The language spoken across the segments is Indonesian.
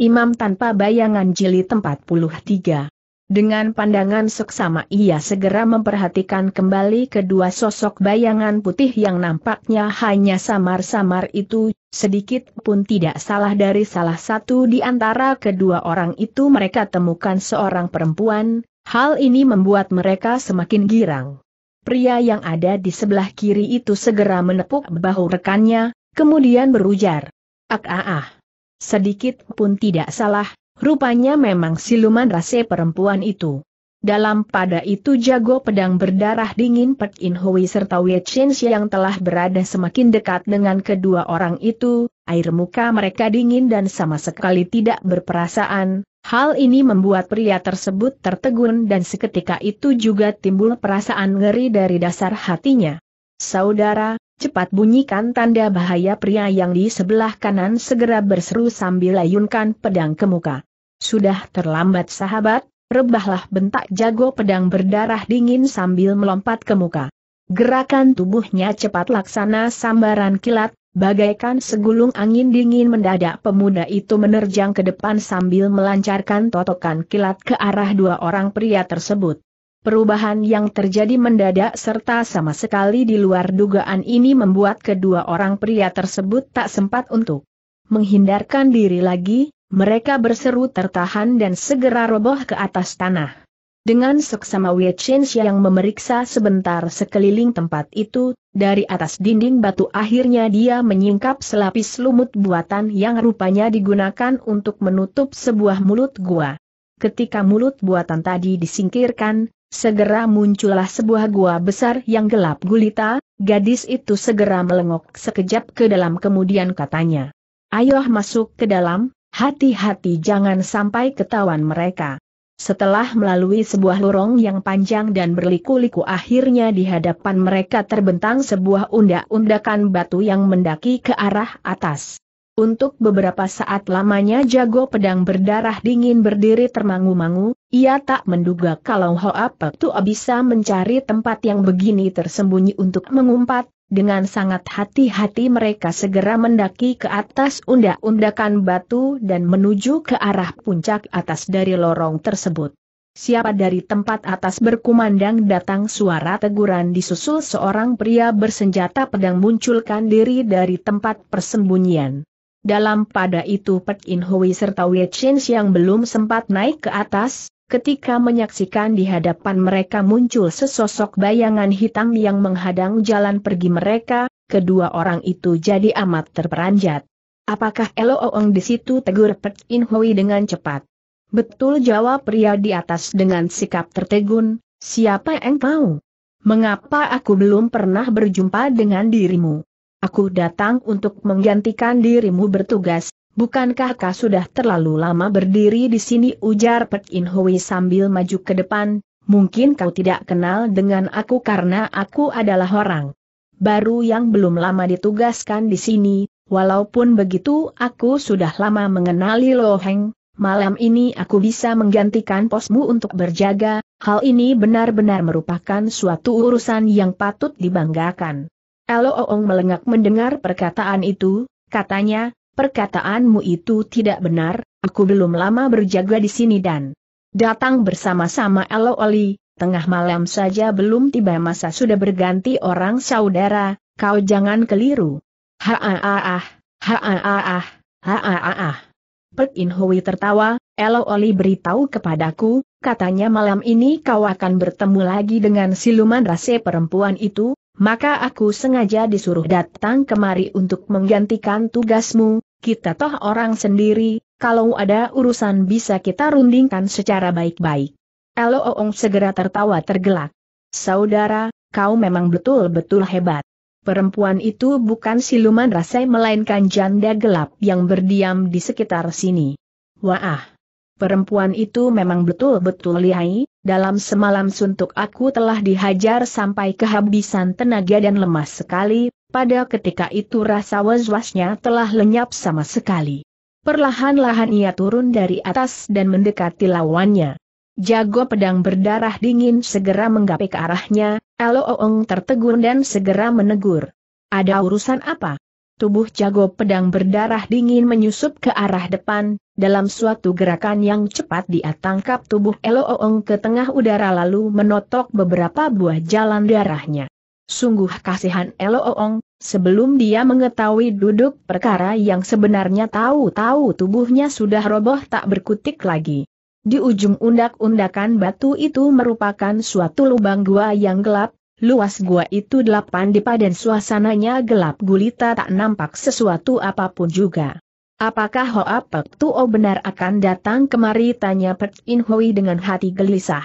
Imam tanpa bayangan jilid 43. Dengan pandangan seksama ia segera memperhatikan kembali kedua sosok bayangan putih yang nampaknya hanya samar-samar itu, sedikit pun tidak salah dari salah satu di antara kedua orang itu mereka temukan seorang perempuan, hal ini membuat mereka semakin girang. Pria yang ada di sebelah kiri itu segera menepuk bahu rekannya, kemudian berujar. Ak ah ah. Sedikit pun tidak salah, rupanya memang siluman rase perempuan itu. Dalam pada itu jago pedang berdarah dingin Pek In Hui serta Wei Chen yang telah berada semakin dekat dengan kedua orang itu, air muka mereka dingin dan sama sekali tidak berperasaan. Hal ini membuat pria tersebut tertegun dan seketika itu juga timbul perasaan ngeri dari dasar hatinya. Saudara, Cepat bunyikan tanda bahaya pria yang di sebelah kanan segera berseru sambil layunkan pedang ke muka. Sudah terlambat sahabat, rebahlah bentak jago pedang berdarah dingin sambil melompat ke muka. Gerakan tubuhnya cepat laksana sambaran kilat, bagaikan segulung angin dingin mendadak pemuda itu menerjang ke depan sambil melancarkan totokan kilat ke arah dua orang pria tersebut. Perubahan yang terjadi mendadak serta sama sekali di luar dugaan ini membuat kedua orang pria tersebut tak sempat untuk menghindarkan diri lagi, mereka berseru tertahan dan segera roboh ke atas tanah. Dengan seksama Wei Chen yang memeriksa sebentar sekeliling tempat itu, dari atas dinding batu akhirnya dia menyingkap selapis lumut buatan yang rupanya digunakan untuk menutup sebuah mulut gua. Ketika mulut buatan tadi disingkirkan, Segera muncullah sebuah gua besar yang gelap gulita, gadis itu segera melengok sekejap ke dalam kemudian katanya. ayoh masuk ke dalam, hati-hati jangan sampai ketahuan mereka. Setelah melalui sebuah lorong yang panjang dan berliku-liku akhirnya di hadapan mereka terbentang sebuah undak-undakan batu yang mendaki ke arah atas. Untuk beberapa saat lamanya jago pedang berdarah dingin berdiri termangu-mangu, ia tak menduga kalau Hoa Tua bisa mencari tempat yang begini tersembunyi untuk mengumpat, dengan sangat hati-hati mereka segera mendaki ke atas undak-undakan batu dan menuju ke arah puncak atas dari lorong tersebut. Siapa dari tempat atas berkumandang datang suara teguran disusul seorang pria bersenjata pedang munculkan diri dari tempat persembunyian. Dalam pada itu Pek In Hui serta Wei Chen yang belum sempat naik ke atas, ketika menyaksikan di hadapan mereka muncul sesosok bayangan hitam yang menghadang jalan pergi mereka, kedua orang itu jadi amat terperanjat. Apakah Elo Oong di situ tegur Pek In Hui dengan cepat? Betul jawab pria di atas dengan sikap tertegun, siapa yang tahu? Mengapa aku belum pernah berjumpa dengan dirimu? aku datang untuk menggantikan dirimu bertugas, bukankah kau sudah terlalu lama berdiri di sini ujar Pek In Hui sambil maju ke depan, mungkin kau tidak kenal dengan aku karena aku adalah orang baru yang belum lama ditugaskan di sini, walaupun begitu aku sudah lama mengenali Lo Heng. malam ini aku bisa menggantikan posmu untuk berjaga, hal ini benar-benar merupakan suatu urusan yang patut dibanggakan. Elo Oong melengak mendengar perkataan itu, katanya, perkataanmu itu tidak benar, aku belum lama berjaga di sini dan datang bersama-sama Elo Oli, tengah malam saja belum tiba masa sudah berganti orang saudara, kau jangan keliru. Ha ah ah ah, ha In Hui tertawa, Elo Oli beritahu kepadaku, katanya malam ini kau akan bertemu lagi dengan siluman rase perempuan itu, maka aku sengaja disuruh datang kemari untuk menggantikan tugasmu, kita toh orang sendiri, kalau ada urusan bisa kita rundingkan secara baik-baik. Elo Oong segera tertawa tergelak. Saudara, kau memang betul-betul hebat. Perempuan itu bukan siluman rasai melainkan janda gelap yang berdiam di sekitar sini. Wah, Perempuan itu memang betul-betul lihai, dalam semalam suntuk aku telah dihajar sampai kehabisan tenaga dan lemas sekali, pada ketika itu rasa was-wasnya telah lenyap sama sekali. Perlahan-lahan ia turun dari atas dan mendekati lawannya. Jago pedang berdarah dingin segera menggapai ke arahnya, Oong tertegun dan segera menegur. Ada urusan apa? tubuh jago pedang berdarah dingin menyusup ke arah depan, dalam suatu gerakan yang cepat dia tangkap tubuh Eloong ke tengah udara lalu menotok beberapa buah jalan darahnya. Sungguh kasihan Eloong, sebelum dia mengetahui duduk perkara yang sebenarnya tahu-tahu tubuhnya sudah roboh tak berkutik lagi. Di ujung undak-undakan batu itu merupakan suatu lubang gua yang gelap, Luas gua itu delapan dipa dan suasananya gelap gulita tak nampak sesuatu apapun juga. Apakah Hoa Pek Tuo oh benar akan datang kemari tanya Pek In Hui dengan hati gelisah.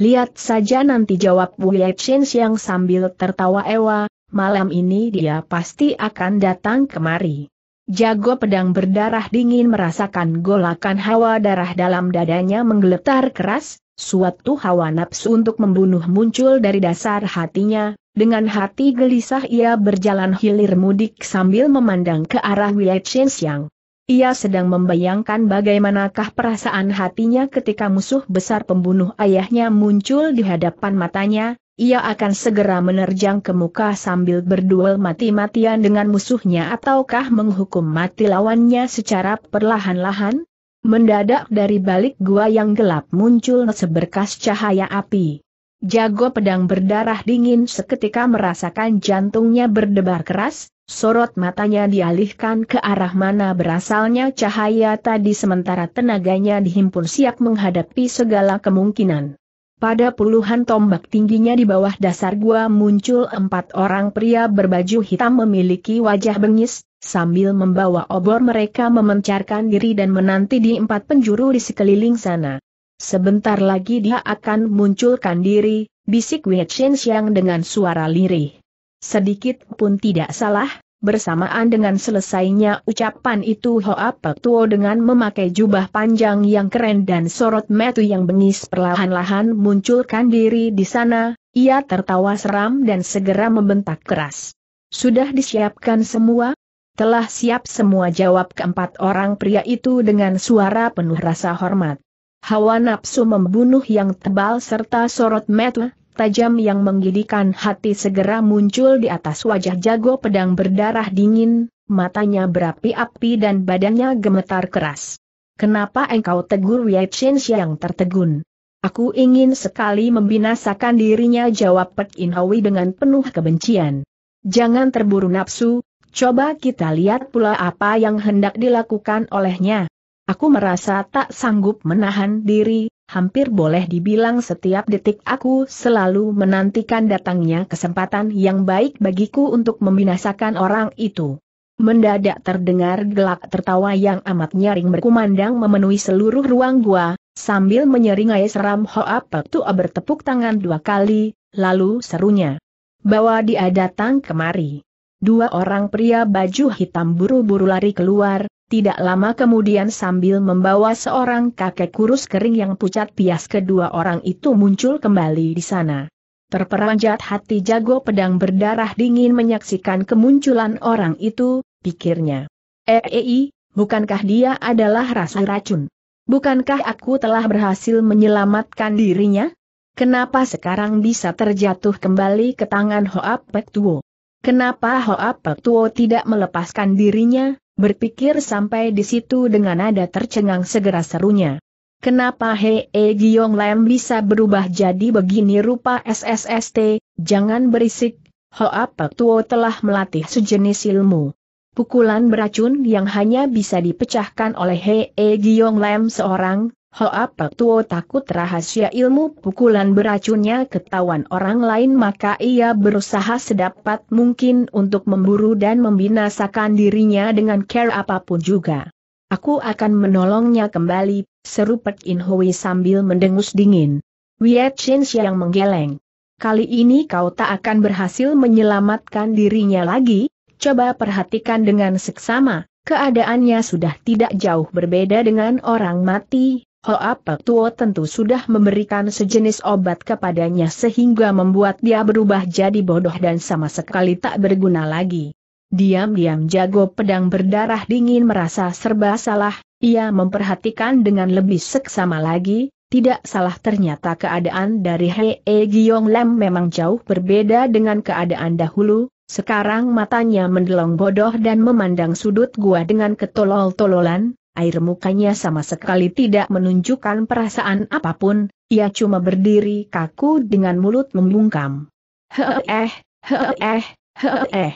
Lihat saja nanti jawab Ye Chen yang sambil tertawa ewa, malam ini dia pasti akan datang kemari. Jago pedang berdarah dingin merasakan golakan hawa darah dalam dadanya menggeletar keras, suatu hawa nafsu untuk membunuh muncul dari dasar hatinya, dengan hati gelisah ia berjalan hilir mudik sambil memandang ke arah Wei Shenxiang. Ia sedang membayangkan bagaimanakah perasaan hatinya ketika musuh besar pembunuh ayahnya muncul di hadapan matanya, ia akan segera menerjang ke muka sambil berduel mati-matian dengan musuhnya ataukah menghukum mati lawannya secara perlahan-lahan? Mendadak dari balik gua yang gelap muncul seberkas cahaya api. Jago pedang berdarah dingin seketika merasakan jantungnya berdebar keras, sorot matanya dialihkan ke arah mana berasalnya cahaya tadi sementara tenaganya dihimpun siap menghadapi segala kemungkinan. Pada puluhan tombak tingginya di bawah dasar gua muncul empat orang pria berbaju hitam memiliki wajah bengis, sambil membawa obor mereka memencarkan diri dan menanti di empat penjuru di sekeliling sana. Sebentar lagi dia akan munculkan diri, bisik Wei Chen Xiang dengan suara lirih. Sedikit pun tidak salah, Bersamaan dengan selesainya ucapan itu Hoa Pek Tuo dengan memakai jubah panjang yang keren dan sorot metu yang bengis perlahan-lahan munculkan diri di sana, ia tertawa seram dan segera membentak keras. Sudah disiapkan semua? Telah siap semua jawab keempat orang pria itu dengan suara penuh rasa hormat. Hawa nafsu membunuh yang tebal serta sorot metu tajam yang menggidikan hati segera muncul di atas wajah jago pedang berdarah dingin, matanya berapi-api dan badannya gemetar keras. Kenapa engkau tegur Wei yang tertegun? Aku ingin sekali membinasakan dirinya jawab Pek In Hui dengan penuh kebencian. Jangan terburu nafsu, coba kita lihat pula apa yang hendak dilakukan olehnya. Aku merasa tak sanggup menahan diri, hampir boleh dibilang setiap detik aku selalu menantikan datangnya kesempatan yang baik bagiku untuk membinasakan orang itu. Mendadak terdengar gelak tertawa yang amat nyaring berkumandang memenuhi seluruh ruang gua, sambil menyeringai seram Hoa Petua bertepuk tangan dua kali, lalu serunya. Bawa dia datang kemari. Dua orang pria baju hitam buru-buru lari keluar, tidak lama kemudian sambil membawa seorang kakek kurus kering yang pucat pias kedua orang itu muncul kembali di sana. Terperanjat hati jago pedang berdarah dingin menyaksikan kemunculan orang itu, pikirnya. Eei, eh, eh, bukankah dia adalah rasa racun? Bukankah aku telah berhasil menyelamatkan dirinya? Kenapa sekarang bisa terjatuh kembali ke tangan Hoa Pek Tuo? Kenapa Hoa Pek Tuo tidak melepaskan dirinya, Berpikir sampai di situ dengan nada tercengang segera serunya. Kenapa He e Giong Lam bisa berubah jadi begini rupa SSST, jangan berisik, Hoa apa Tuo telah melatih sejenis ilmu. Pukulan beracun yang hanya bisa dipecahkan oleh He e Giong Lam seorang, apa tuo takut rahasia ilmu pukulan beracunnya ketahuan orang lain maka ia berusaha sedapat mungkin untuk memburu dan membinasakan dirinya dengan care apapun juga. Aku akan menolongnya kembali, seru Pek In Hui sambil mendengus dingin. Wiet Chin yang menggeleng. Kali ini kau tak akan berhasil menyelamatkan dirinya lagi, coba perhatikan dengan seksama, keadaannya sudah tidak jauh berbeda dengan orang mati, Hoa oh, Pek Tuo tentu sudah memberikan sejenis obat kepadanya sehingga membuat dia berubah jadi bodoh dan sama sekali tak berguna lagi. Diam-diam jago pedang berdarah dingin merasa serba salah, ia memperhatikan dengan lebih seksama lagi, tidak salah ternyata keadaan dari Hei -e Yong Lam memang jauh berbeda dengan keadaan dahulu, sekarang matanya mendelong bodoh dan memandang sudut gua dengan ketolol-tololan, air mukanya sama sekali tidak menunjukkan perasaan apapun, ia cuma berdiri kaku dengan mulut membungkam. Heeh, heeh, heeh.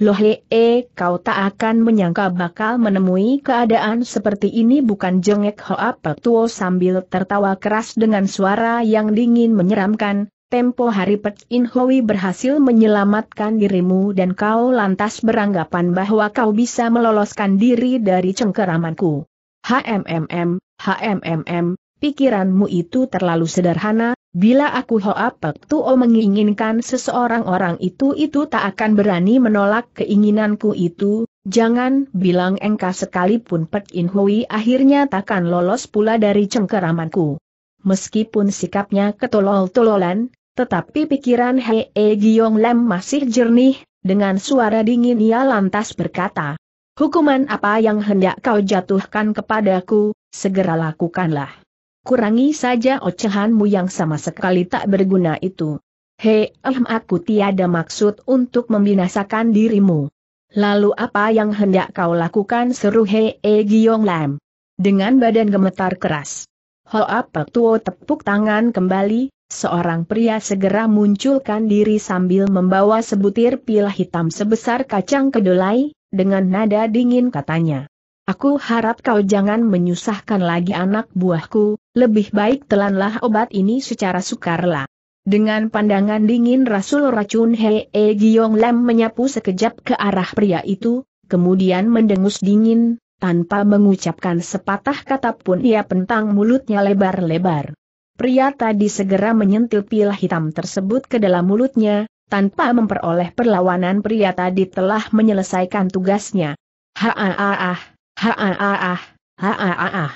Loh hee, eh, kau tak akan menyangka bakal menemui keadaan seperti ini bukan jengek Hoa eh, Petuo sambil tertawa keras dengan suara yang dingin menyeramkan, tempo hari Pek In Hui berhasil menyelamatkan dirimu dan kau lantas beranggapan bahwa kau bisa meloloskan diri dari cengkeramanku. HMMM, HMMM, pikiranmu itu terlalu sederhana, bila aku Hoa Pek Tuo menginginkan seseorang orang itu itu tak akan berani menolak keinginanku itu, jangan bilang engkau sekalipun Pek In Hui akhirnya takkan lolos pula dari cengkeramanku. Meskipun sikapnya ketolol-tololan, tetapi pikiran Hei -e Giyong Lam masih jernih, dengan suara dingin ia lantas berkata, Hukuman apa yang hendak kau jatuhkan kepadaku, segera lakukanlah. Kurangi saja ocehanmu yang sama sekali tak berguna itu. Hei, ehm aku tiada maksud untuk membinasakan dirimu. Lalu apa yang hendak kau lakukan seru Hei E Giyong Lam. Dengan badan gemetar keras. Hoa Pek Tuo tepuk tangan kembali, seorang pria segera munculkan diri sambil membawa sebutir pil hitam sebesar kacang kedelai, dengan nada dingin katanya. Aku harap kau jangan menyusahkan lagi anak buahku, lebih baik telanlah obat ini secara sukarela. Dengan pandangan dingin Rasul Racun Hee Giong Lam menyapu sekejap ke arah pria itu, kemudian mendengus dingin, tanpa mengucapkan sepatah kata pun ia pentang mulutnya lebar-lebar pria tadi segera menyentil pil hitam tersebut ke dalam mulutnya, tanpa memperoleh perlawanan pria tadi telah menyelesaikan tugasnya. Ha-ah-ah, ha-ah-ah, ha-ah-ah.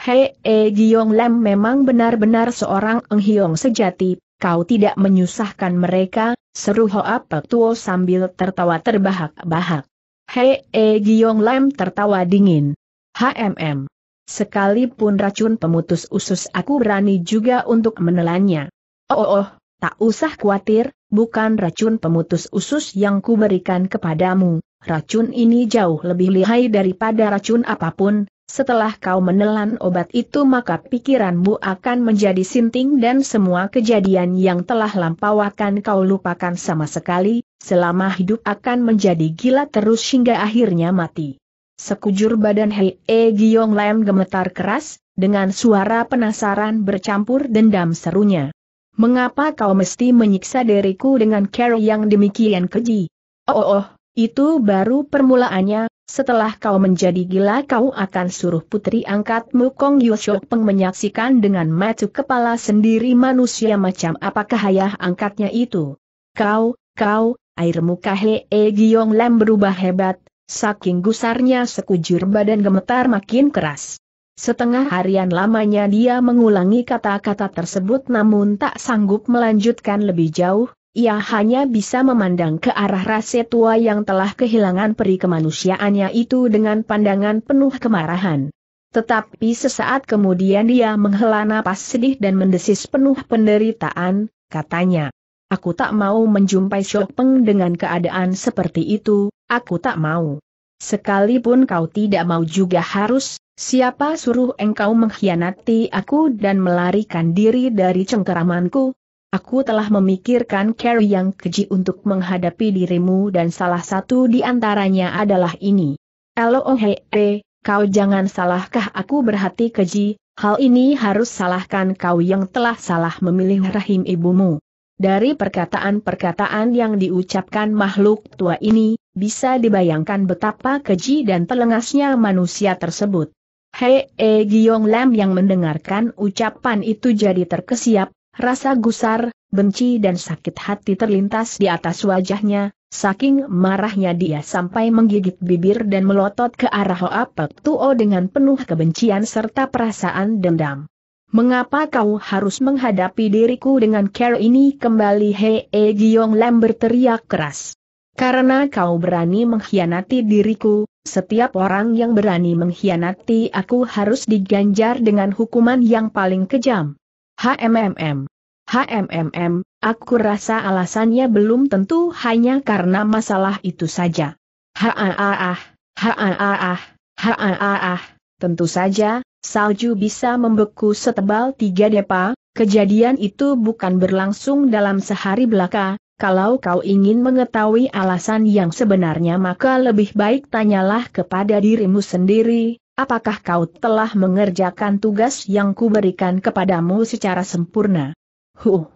Hei, E Giyong Lem memang benar-benar seorang Enghiong sejati, kau tidak menyusahkan mereka, seru Hoa Pek Tuo sambil tertawa terbahak-bahak. Hei, E Giyong Lem tertawa dingin. HMM. Sekalipun racun pemutus usus aku berani juga untuk menelannya. Oh, oh, oh tak usah khawatir, bukan racun pemutus usus yang kuberikan kepadamu. Racun ini jauh lebih lihai daripada racun apapun, setelah kau menelan obat itu maka pikiranmu akan menjadi sinting dan semua kejadian yang telah lampau akan kau lupakan sama sekali, selama hidup akan menjadi gila terus hingga akhirnya mati. Sekujur badan Hei E Giong Lam gemetar keras, dengan suara penasaran bercampur dendam serunya. Mengapa kau mesti menyiksa diriku dengan cara yang demikian keji? Oh, oh, oh, itu baru permulaannya, setelah kau menjadi gila kau akan suruh putri angkatmu Kong Yoshok Peng menyaksikan dengan mata kepala sendiri manusia macam apakah ayah angkatnya itu. Kau, kau, air muka Hei e Giong Lam berubah hebat, Saking gusarnya sekujur badan gemetar makin keras. Setengah harian lamanya dia mengulangi kata-kata tersebut namun tak sanggup melanjutkan lebih jauh, ia hanya bisa memandang ke arah rase tua yang telah kehilangan peri kemanusiaannya itu dengan pandangan penuh kemarahan. Tetapi sesaat kemudian dia menghela napas sedih dan mendesis penuh penderitaan, katanya. Aku tak mau menjumpai Shopeng dengan keadaan seperti itu, Aku tak mau. Sekalipun kau tidak mau juga harus, siapa suruh engkau mengkhianati aku dan melarikan diri dari cengkeramanku? Aku telah memikirkan cara yang keji untuk menghadapi dirimu dan salah satu di antaranya adalah ini. Elohee, oh, kau jangan salahkah aku berhati keji, hal ini harus salahkan kau yang telah salah memilih rahim ibumu. Dari perkataan-perkataan yang diucapkan makhluk tua ini, bisa dibayangkan betapa keji dan telengasnya manusia tersebut. Hei e Giong Lam yang mendengarkan ucapan itu jadi terkesiap, rasa gusar, benci dan sakit hati terlintas di atas wajahnya, saking marahnya dia sampai menggigit bibir dan melotot ke arah Hoa Pek Tuo dengan penuh kebencian serta perasaan dendam. Mengapa kau harus menghadapi diriku dengan care ini kembali Hei Giong Lam berteriak keras. Karena kau berani mengkhianati diriku, setiap orang yang berani mengkhianati aku harus diganjar dengan hukuman yang paling kejam. HMMM. HMMM, aku rasa alasannya belum tentu hanya karena masalah itu saja. Haaah, haaah, haaah, haaah. Tentu saja, salju bisa membeku setebal tiga depa, kejadian itu bukan berlangsung dalam sehari belaka, kalau kau ingin mengetahui alasan yang sebenarnya maka lebih baik tanyalah kepada dirimu sendiri, apakah kau telah mengerjakan tugas yang kuberikan kepadamu secara sempurna? Huh!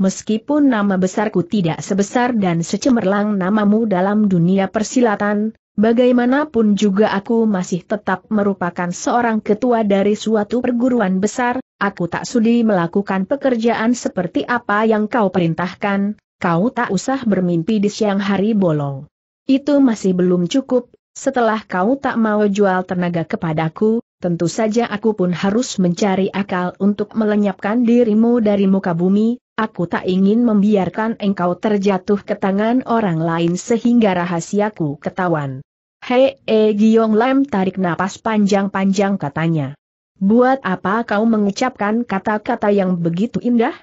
Meskipun nama besarku tidak sebesar dan secemerlang namamu dalam dunia persilatan, Bagaimanapun juga aku masih tetap merupakan seorang ketua dari suatu perguruan besar, aku tak sudi melakukan pekerjaan seperti apa yang kau perintahkan, kau tak usah bermimpi di siang hari bolong. Itu masih belum cukup, setelah kau tak mau jual tenaga kepadaku, tentu saja aku pun harus mencari akal untuk melenyapkan dirimu dari muka bumi, aku tak ingin membiarkan engkau terjatuh ke tangan orang lain sehingga rahasiaku ketahuan. Hei, e eh, Giong Lam tarik napas panjang-panjang katanya. Buat apa kau mengucapkan kata-kata yang begitu indah?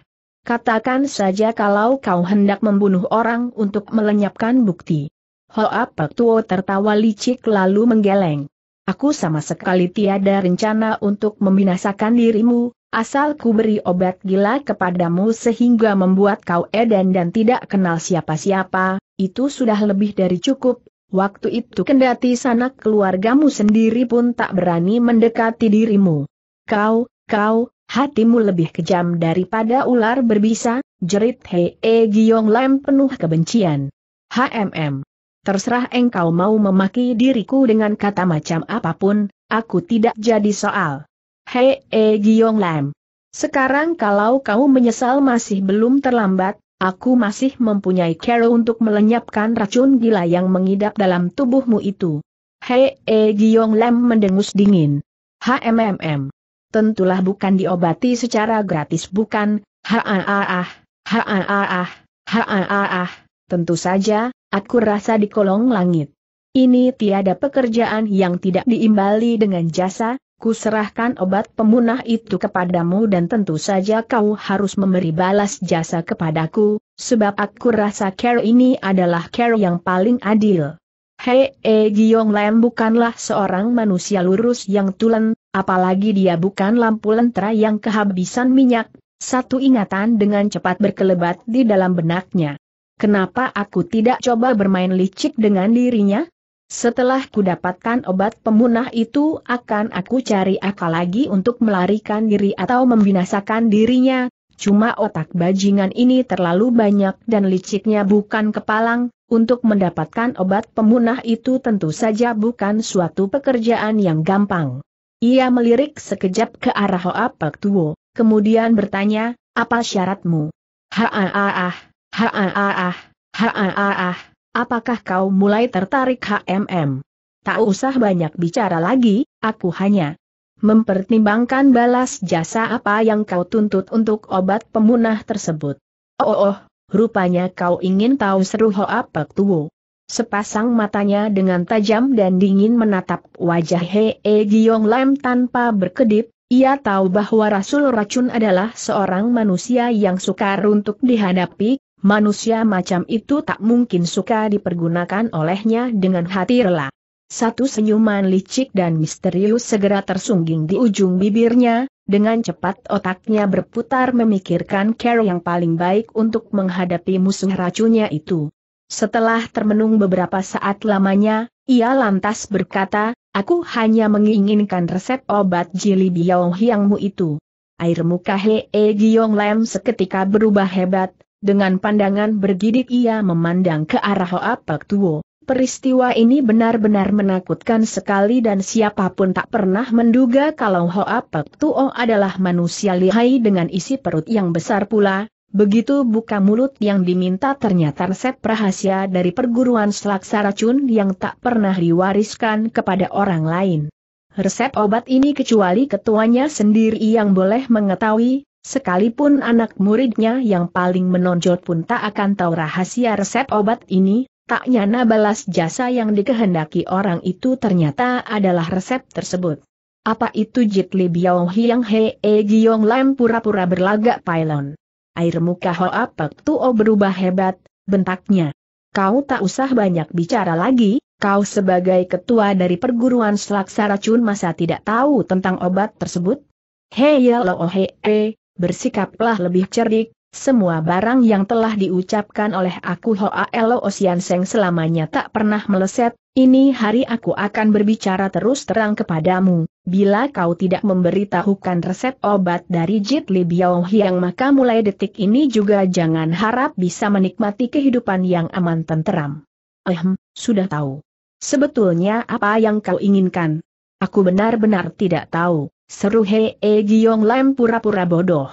Katakan saja kalau kau hendak membunuh orang untuk melenyapkan bukti. Hoa Pak Tuo tertawa licik lalu menggeleng. Aku sama sekali tiada rencana untuk membinasakan dirimu, asal ku beri obat gila kepadamu sehingga membuat kau edan dan tidak kenal siapa-siapa, itu sudah lebih dari cukup, Waktu itu kendati sanak keluargamu sendiri pun tak berani mendekati dirimu. Kau, kau, hatimu lebih kejam daripada ular berbisa, jerit Hei e Giyong Lam penuh kebencian. HMM. Terserah engkau mau memaki diriku dengan kata macam apapun, aku tidak jadi soal. Hei e Giyong Lam. Sekarang kalau kau menyesal masih belum terlambat, aku masih mempunyai cara untuk melenyapkan racun gila yang mengidap dalam tubuhmu itu. Hei, E Giong Lam mendengus dingin. HMMM. Tentulah bukan diobati secara gratis bukan, Haaah, haaah, haaah. tentu saja, aku rasa di kolong langit. Ini tiada pekerjaan yang tidak diimbali dengan jasa, serahkan obat pemunah itu kepadamu dan tentu saja kau harus memberi balas jasa kepadaku, sebab aku rasa care ini adalah care yang paling adil. Hei E Giong Lam bukanlah seorang manusia lurus yang tulen, apalagi dia bukan lampu lentera yang kehabisan minyak, satu ingatan dengan cepat berkelebat di dalam benaknya. Kenapa aku tidak coba bermain licik dengan dirinya? Setelah kudapatkan obat pemunah itu akan aku cari akal lagi untuk melarikan diri atau membinasakan dirinya, cuma otak bajingan ini terlalu banyak dan liciknya bukan kepalang, untuk mendapatkan obat pemunah itu tentu saja bukan suatu pekerjaan yang gampang. Ia melirik sekejap ke arah Hoa Pek Tuo, kemudian bertanya, apa syaratmu? Ha-ah-ah, ha-ah-ah, ha-ah-ah. Apakah kau mulai tertarik HMM? Tak usah banyak bicara lagi, aku hanya mempertimbangkan balas jasa apa yang kau tuntut untuk obat pemunah tersebut. Oh, oh, oh rupanya kau ingin tahu seru Hoa Pek Sepasang matanya dengan tajam dan dingin menatap wajah Hee Giong Lam tanpa berkedip, ia tahu bahwa Rasul Racun adalah seorang manusia yang sukar untuk dihadapi, manusia macam itu tak mungkin suka dipergunakan olehnya dengan hati rela. Satu senyuman licik dan misterius segera tersungging di ujung bibirnya, dengan cepat otaknya berputar memikirkan cara yang paling baik untuk menghadapi musuh racunnya itu. Setelah termenung beberapa saat lamanya, ia lantas berkata, aku hanya menginginkan resep obat jili biao hiangmu itu. Air muka Hee Giong Lam seketika berubah hebat, dengan pandangan bergidik ia memandang ke arah Hoa Hoapak Tuo. Peristiwa ini benar-benar menakutkan sekali dan siapapun tak pernah menduga kalau Hoa Hoapak Tuo adalah manusia lihai dengan isi perut yang besar pula. Begitu buka mulut yang diminta ternyata resep rahasia dari perguruan selaksa racun yang tak pernah diwariskan kepada orang lain. Resep obat ini kecuali ketuanya sendiri yang boleh mengetahui, Sekalipun anak muridnya yang paling menonjol pun tak akan tahu rahasia resep obat ini, tak nyana balas jasa yang dikehendaki orang itu ternyata adalah resep tersebut. Apa itu Jit Li Biao Hiang He E Giong Lam pura-pura berlagak pailon. Air muka Hoa Pek Tuo berubah hebat, bentaknya. Kau tak usah banyak bicara lagi, kau sebagai ketua dari perguruan selaksa racun masa tidak tahu tentang obat tersebut? Hei ya lo oh he e, bersikaplah lebih cerdik, semua barang yang telah diucapkan oleh aku Hoa Elo Osian Seng selamanya tak pernah meleset, ini hari aku akan berbicara terus terang kepadamu, bila kau tidak memberitahukan resep obat dari Jit Li Biao Hiang maka mulai detik ini juga jangan harap bisa menikmati kehidupan yang aman tenteram. Ehm, sudah tahu. Sebetulnya apa yang kau inginkan? Aku benar-benar tidak tahu. Seru Egyong e Giong Lam pura-pura bodoh.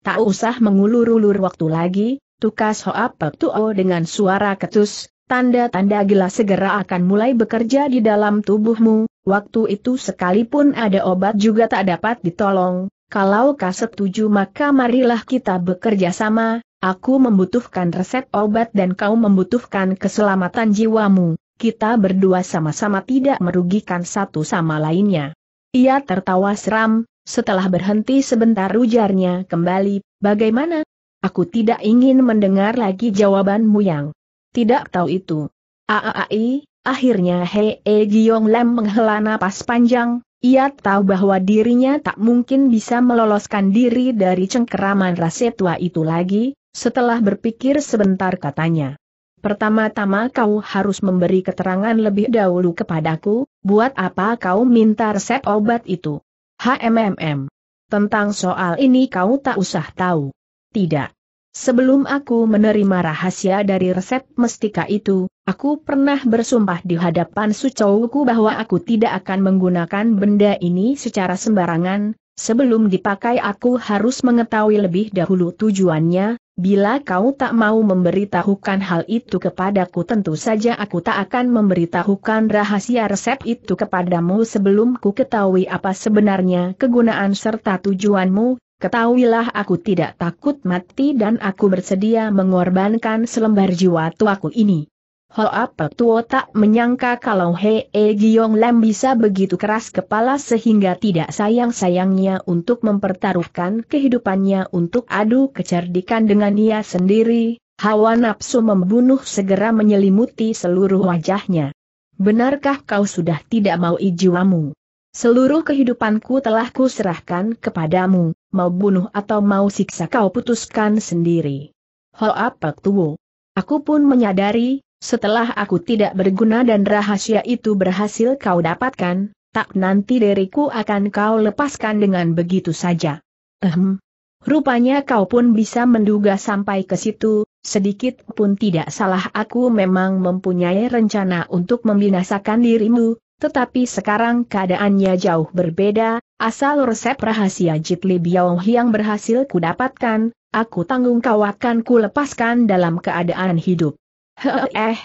Tak usah mengulur-ulur waktu lagi, tukas Hoa Pek Tuo dengan suara ketus, tanda-tanda gila segera akan mulai bekerja di dalam tubuhmu, waktu itu sekalipun ada obat juga tak dapat ditolong, kalau kau setuju maka marilah kita bekerja sama, aku membutuhkan resep obat dan kau membutuhkan keselamatan jiwamu kita berdua sama-sama tidak merugikan satu sama lainnya. Ia tertawa seram, setelah berhenti sebentar ujarnya kembali, bagaimana? Aku tidak ingin mendengar lagi jawabanmu yang tidak tahu itu. Aai, akhirnya Hee -e Giyong Lam menghela napas panjang, ia tahu bahwa dirinya tak mungkin bisa meloloskan diri dari cengkeraman rasa tua itu lagi, setelah berpikir sebentar katanya. Pertama-tama kau harus memberi keterangan lebih dahulu kepadaku, buat apa kau minta resep obat itu? HMMM. Tentang soal ini kau tak usah tahu. Tidak. Sebelum aku menerima rahasia dari resep mestika itu, aku pernah bersumpah di hadapan sucowku bahwa aku tidak akan menggunakan benda ini secara sembarangan, sebelum dipakai aku harus mengetahui lebih dahulu tujuannya, Bila kau tak mau memberitahukan hal itu kepadaku tentu saja aku tak akan memberitahukan rahasia resep itu kepadamu sebelum ku ketahui apa sebenarnya kegunaan serta tujuanmu, ketahuilah aku tidak takut mati dan aku bersedia mengorbankan selembar jiwa tuaku ini apa tuo tak menyangka kalau Hee e Giong Lam bisa begitu keras kepala sehingga tidak sayang-sayangnya untuk mempertaruhkan kehidupannya untuk adu kecerdikan dengan ia sendiri, hawa nafsu membunuh segera menyelimuti seluruh wajahnya. Benarkah kau sudah tidak mau ijiwamu? Seluruh kehidupanku telah kuserahkan kepadamu, mau bunuh atau mau siksa kau putuskan sendiri. apa tuo? Aku pun menyadari, setelah aku tidak berguna dan rahasia itu berhasil kau dapatkan, tak nanti diriku akan kau lepaskan dengan begitu saja. Ehem. Rupanya kau pun bisa menduga sampai ke situ, sedikit pun tidak salah aku memang mempunyai rencana untuk membinasakan dirimu, tetapi sekarang keadaannya jauh berbeda, asal resep rahasia Jitli Biao yang berhasil kudapatkan, aku tanggung kau akan kulepaskan dalam keadaan hidup eh,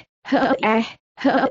eh,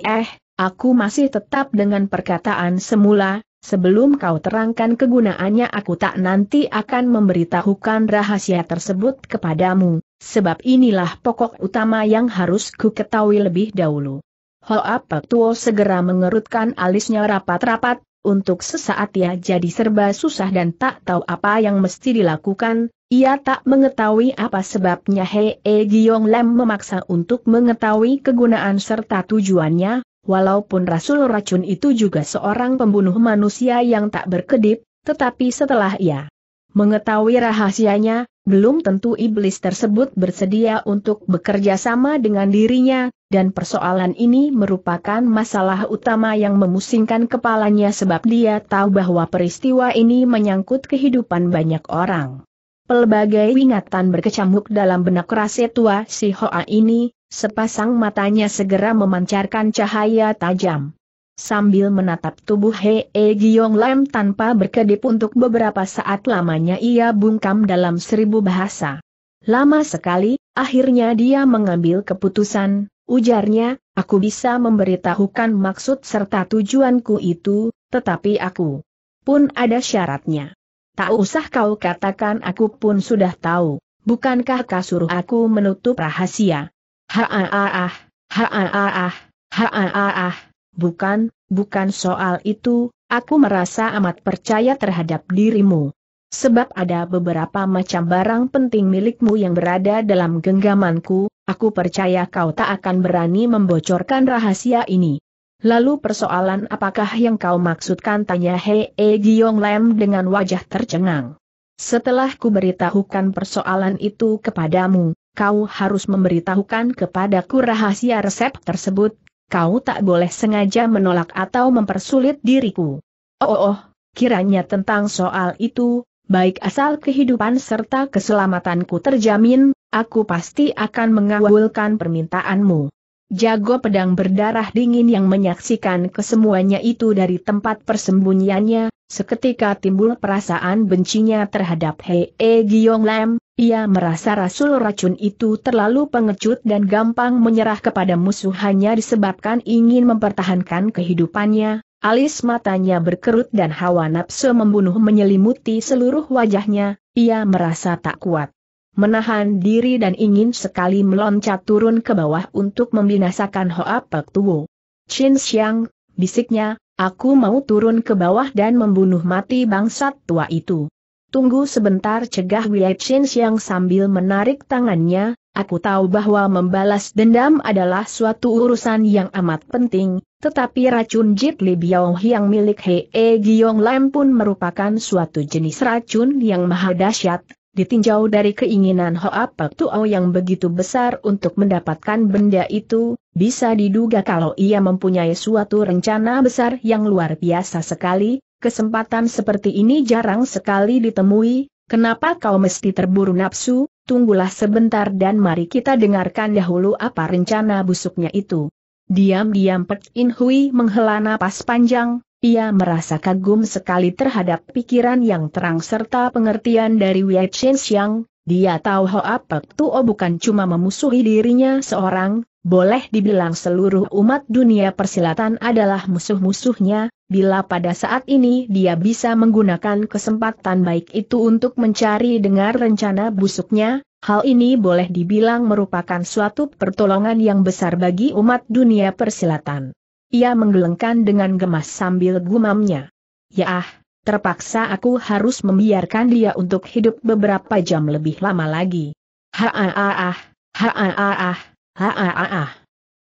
eh, aku masih tetap dengan perkataan semula, sebelum kau terangkan kegunaannya aku tak nanti akan memberitahukan rahasia tersebut kepadamu, sebab inilah pokok utama yang harus ku ketahui lebih dahulu. Hoa Petuo segera mengerutkan alisnya rapat-rapat, untuk sesaat ia jadi serba susah dan tak tahu apa yang mesti dilakukan, ia tak mengetahui apa sebabnya Hei e Giong Lam memaksa untuk mengetahui kegunaan serta tujuannya, walaupun Rasul Racun itu juga seorang pembunuh manusia yang tak berkedip, tetapi setelah ia mengetahui rahasianya, belum tentu iblis tersebut bersedia untuk bekerja sama dengan dirinya, dan persoalan ini merupakan masalah utama yang memusingkan kepalanya sebab dia tahu bahwa peristiwa ini menyangkut kehidupan banyak orang. Pelbagai ingatan berkecamuk dalam benak rasa tua si Hoa ini, sepasang matanya segera memancarkan cahaya tajam. Sambil menatap tubuh Hei E Giyong Lam tanpa berkedip untuk beberapa saat lamanya ia bungkam dalam seribu bahasa. Lama sekali, akhirnya dia mengambil keputusan, ujarnya, aku bisa memberitahukan maksud serta tujuanku itu, tetapi aku pun ada syaratnya. Tak usah kau katakan aku pun sudah tahu. Bukankah kau suruh aku menutup rahasia? Ha-ah-ah, ha-ah-ah, ha-ah-ah. Bukan, bukan soal itu, aku merasa amat percaya terhadap dirimu. Sebab ada beberapa macam barang penting milikmu yang berada dalam genggamanku, aku percaya kau tak akan berani membocorkan rahasia ini. Lalu persoalan apakah yang kau maksudkan tanya Hei e Giong Lem dengan wajah tercengang. Setelah ku beritahukan persoalan itu kepadamu, kau harus memberitahukan kepadaku rahasia resep tersebut, kau tak boleh sengaja menolak atau mempersulit diriku. Oh, oh, oh kiranya tentang soal itu, baik asal kehidupan serta keselamatanku terjamin, aku pasti akan mengawulkan permintaanmu. Jago pedang berdarah dingin yang menyaksikan kesemuanya itu dari tempat persembunyiannya, seketika timbul perasaan bencinya terhadap Hei e Giong Lam, ia merasa rasul racun itu terlalu pengecut dan gampang menyerah kepada musuh hanya disebabkan ingin mempertahankan kehidupannya, alis matanya berkerut dan hawa nafsu membunuh menyelimuti seluruh wajahnya, ia merasa tak kuat menahan diri dan ingin sekali meloncat turun ke bawah untuk membinasakan Hoa Pek Tuo. Chin Xiang, bisiknya, aku mau turun ke bawah dan membunuh mati bangsat tua itu. Tunggu sebentar cegah Wei Chin Xiang sambil menarik tangannya, aku tahu bahwa membalas dendam adalah suatu urusan yang amat penting, tetapi racun Jit Li Biao yang milik Hee Giong Lam pun merupakan suatu jenis racun yang maha dahsyat, Ditinjau dari keinginan Hoa Pek Tuo yang begitu besar untuk mendapatkan benda itu, bisa diduga kalau ia mempunyai suatu rencana besar yang luar biasa sekali, kesempatan seperti ini jarang sekali ditemui, kenapa kau mesti terburu nafsu, tunggulah sebentar dan mari kita dengarkan dahulu apa rencana busuknya itu. Diam-diam Pek In Hui menghela napas panjang, ia merasa kagum sekali terhadap pikiran yang terang serta pengertian dari Wei Chen Xiang, dia tahu Hoa Pek Tuo bukan cuma memusuhi dirinya seorang, boleh dibilang seluruh umat dunia persilatan adalah musuh-musuhnya, bila pada saat ini dia bisa menggunakan kesempatan baik itu untuk mencari dengar rencana busuknya, hal ini boleh dibilang merupakan suatu pertolongan yang besar bagi umat dunia persilatan. Ia menggelengkan dengan gemas sambil gumamnya. Ya ah, terpaksa aku harus membiarkan dia untuk hidup beberapa jam lebih lama lagi. Ha-ah-ah, ah ha-ah-ah, ah ha-ah-ah. Ah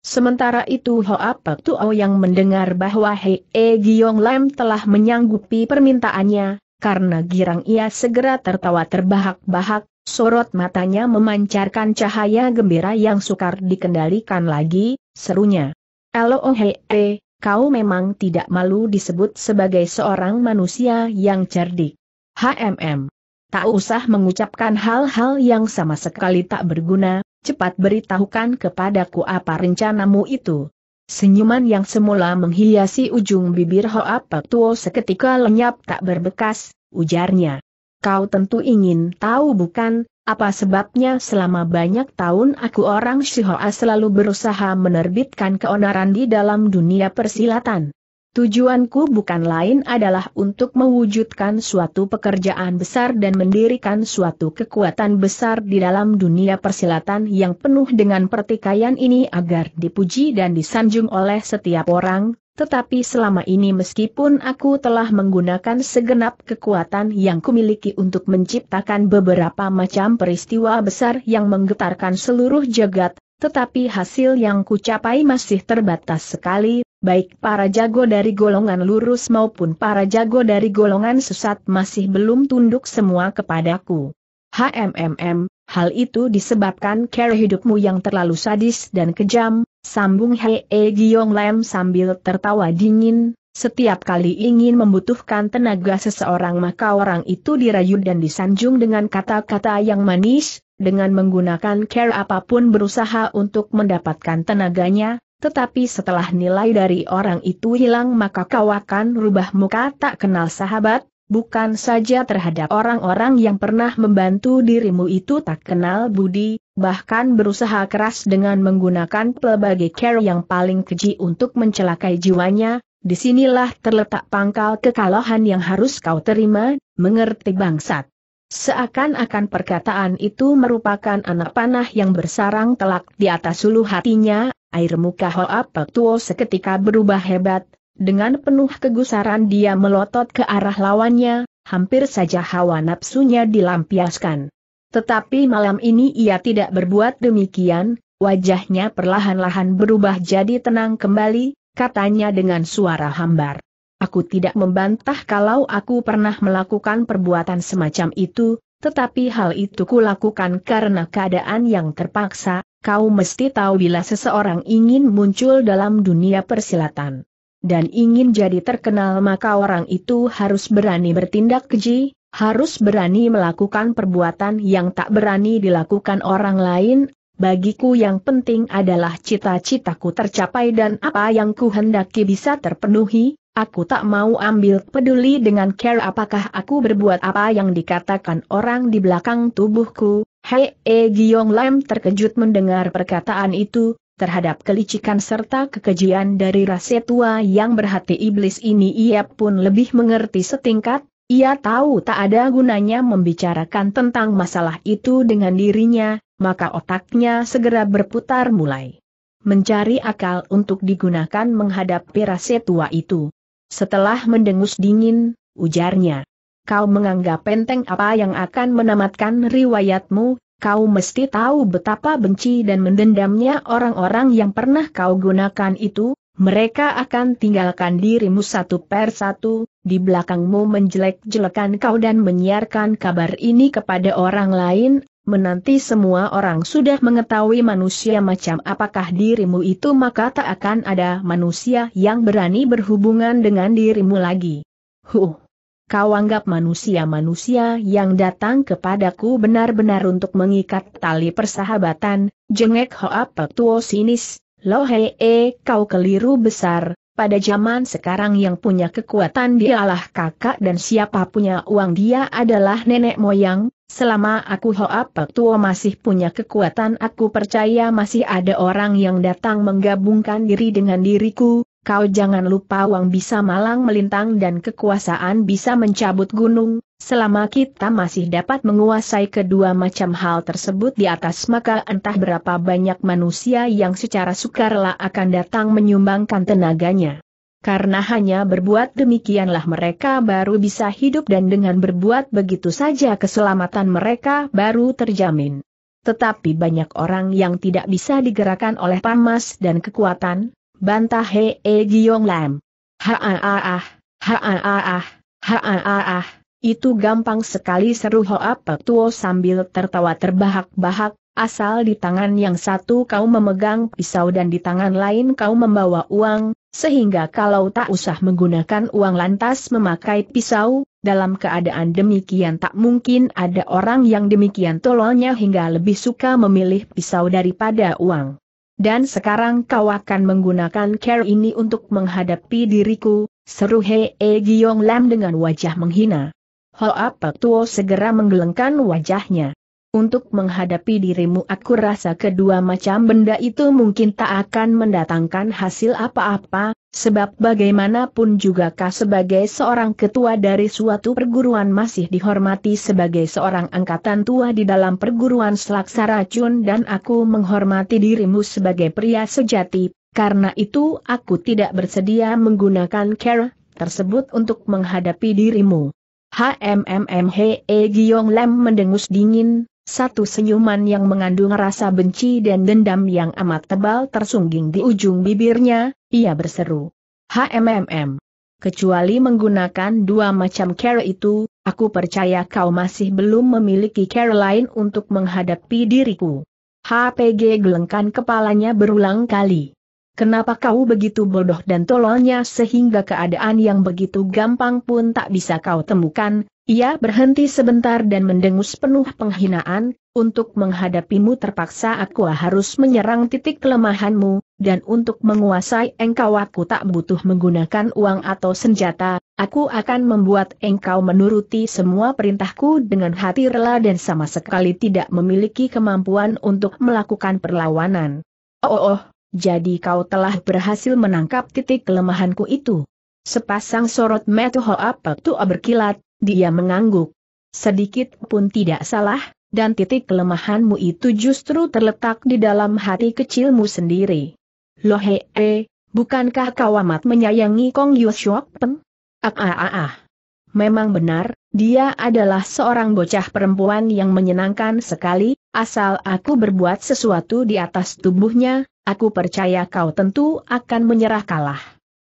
Sementara itu Hoa Pek Tuo yang mendengar bahwa Hei e Giong Lam telah menyanggupi permintaannya, karena girang ia segera tertawa terbahak-bahak, sorot matanya memancarkan cahaya gembira yang sukar dikendalikan lagi, serunya. Elohei, oh, eh, kau memang tidak malu disebut sebagai seorang manusia yang cerdik. HMM. Tak usah mengucapkan hal-hal yang sama sekali tak berguna, cepat beritahukan kepadaku apa rencanamu itu. Senyuman yang semula menghiasi ujung bibir Hoa Tuo seketika lenyap tak berbekas, ujarnya. Kau tentu ingin tahu bukan, apa sebabnya selama banyak tahun aku orang Shihoa selalu berusaha menerbitkan keonaran di dalam dunia persilatan? Tujuanku bukan lain adalah untuk mewujudkan suatu pekerjaan besar dan mendirikan suatu kekuatan besar di dalam dunia persilatan yang penuh dengan pertikaian ini agar dipuji dan disanjung oleh setiap orang, tetapi selama ini meskipun aku telah menggunakan segenap kekuatan yang kumiliki untuk menciptakan beberapa macam peristiwa besar yang menggetarkan seluruh jagat, tetapi hasil yang kucapai masih terbatas sekali, baik para jago dari golongan lurus maupun para jago dari golongan sesat masih belum tunduk semua kepadaku. HMMM, hal itu disebabkan cara hidupmu yang terlalu sadis dan kejam, Sambung Hei e Giong Lam sambil tertawa dingin, setiap kali ingin membutuhkan tenaga seseorang maka orang itu dirayu dan disanjung dengan kata-kata yang manis, dengan menggunakan care apapun berusaha untuk mendapatkan tenaganya, tetapi setelah nilai dari orang itu hilang maka kau akan rubah muka tak kenal sahabat, bukan saja terhadap orang-orang yang pernah membantu dirimu itu tak kenal budi, bahkan berusaha keras dengan menggunakan pelbagai care yang paling keji untuk mencelakai jiwanya, disinilah terletak pangkal kekalahan yang harus kau terima, mengerti bangsat. Seakan-akan perkataan itu merupakan anak panah yang bersarang telak di atas suluh hatinya, air muka Hoa Tuo seketika berubah hebat, dengan penuh kegusaran dia melotot ke arah lawannya, hampir saja hawa nafsunya dilampiaskan. Tetapi malam ini ia tidak berbuat demikian, wajahnya perlahan-lahan berubah jadi tenang kembali, katanya dengan suara hambar. Aku tidak membantah kalau aku pernah melakukan perbuatan semacam itu, tetapi hal itu kulakukan karena keadaan yang terpaksa, kau mesti tahu bila seseorang ingin muncul dalam dunia persilatan dan ingin jadi terkenal maka orang itu harus berani bertindak keji, harus berani melakukan perbuatan yang tak berani dilakukan orang lain, bagiku yang penting adalah cita-citaku tercapai dan apa yang kuhendaki bisa terpenuhi, aku tak mau ambil peduli dengan care apakah aku berbuat apa yang dikatakan orang di belakang tubuhku, Hei E Giong Lam terkejut mendengar perkataan itu, terhadap kelicikan serta kekejian dari rase tua yang berhati iblis ini ia pun lebih mengerti setingkat, ia tahu tak ada gunanya membicarakan tentang masalah itu dengan dirinya, maka otaknya segera berputar mulai. Mencari akal untuk digunakan menghadapi rase tua itu. Setelah mendengus dingin, ujarnya. Kau menganggap penting apa yang akan menamatkan riwayatmu, kau mesti tahu betapa benci dan mendendamnya orang-orang yang pernah kau gunakan itu, mereka akan tinggalkan dirimu satu per satu, di belakangmu menjelek-jelekan kau dan menyiarkan kabar ini kepada orang lain, menanti semua orang sudah mengetahui manusia macam apakah dirimu itu maka tak akan ada manusia yang berani berhubungan dengan dirimu lagi. Huh! kau anggap manusia-manusia yang datang kepadaku benar-benar untuk mengikat tali persahabatan, jengek Hoa Petuo sinis, lohe e kau keliru besar, pada zaman sekarang yang punya kekuatan dialah kakak dan siapa punya uang dia adalah nenek moyang, selama aku Hoa Petuo masih punya kekuatan aku percaya masih ada orang yang datang menggabungkan diri dengan diriku, kau jangan lupa uang bisa malang melintang dan kekuasaan bisa mencabut gunung, selama kita masih dapat menguasai kedua macam hal tersebut di atas maka entah berapa banyak manusia yang secara sukarela akan datang menyumbangkan tenaganya. Karena hanya berbuat demikianlah mereka baru bisa hidup dan dengan berbuat begitu saja keselamatan mereka baru terjamin. Tetapi banyak orang yang tidak bisa digerakkan oleh panas dan kekuatan, bantah Hee Giong Lam. Ha ah ah ha itu gampang sekali seru Hoa petuo sambil tertawa terbahak-bahak, asal di tangan yang satu kau memegang pisau dan di tangan lain kau membawa uang, sehingga kalau tak usah menggunakan uang lantas memakai pisau, dalam keadaan demikian tak mungkin ada orang yang demikian tololnya hingga lebih suka memilih pisau daripada uang. Dan sekarang kau akan menggunakan care ini untuk menghadapi diriku, seru Hee e Lam dengan wajah menghina. apa? Tuo segera menggelengkan wajahnya. Untuk menghadapi dirimu aku rasa kedua macam benda itu mungkin tak akan mendatangkan hasil apa-apa, Sebab bagaimanapun juga kah sebagai seorang ketua dari suatu perguruan masih dihormati sebagai seorang angkatan tua di dalam perguruan selaksa racun dan aku menghormati dirimu sebagai pria sejati, karena itu aku tidak bersedia menggunakan care tersebut untuk menghadapi dirimu. HMMM e Giyong Lem mendengus dingin, satu senyuman yang mengandung rasa benci dan dendam yang amat tebal tersungging di ujung bibirnya, ia berseru. HMMM. Kecuali menggunakan dua macam cara itu, aku percaya kau masih belum memiliki cara lain untuk menghadapi diriku. HPG gelengkan kepalanya berulang kali. Kenapa kau begitu bodoh dan tololnya sehingga keadaan yang begitu gampang pun tak bisa kau temukan? Ia berhenti sebentar dan mendengus penuh penghinaan, untuk menghadapimu terpaksa aku harus menyerang titik kelemahanmu, dan untuk menguasai engkau aku tak butuh menggunakan uang atau senjata, aku akan membuat engkau menuruti semua perintahku dengan hati rela dan sama sekali tidak memiliki kemampuan untuk melakukan perlawanan. Oh, oh, oh jadi kau telah berhasil menangkap titik kelemahanku itu. Sepasang sorot metu hoa Tua berkilat, dia mengangguk. Sedikit pun tidak salah, dan titik kelemahanmu itu justru terletak di dalam hati kecilmu sendiri. Lohe, -e, bukankah kau amat menyayangi Kong Yushok Peng? Ah, ah, ah, ah. Memang benar, dia adalah seorang bocah perempuan yang menyenangkan sekali, Asal aku berbuat sesuatu di atas tubuhnya, aku percaya kau tentu akan menyerah kalah.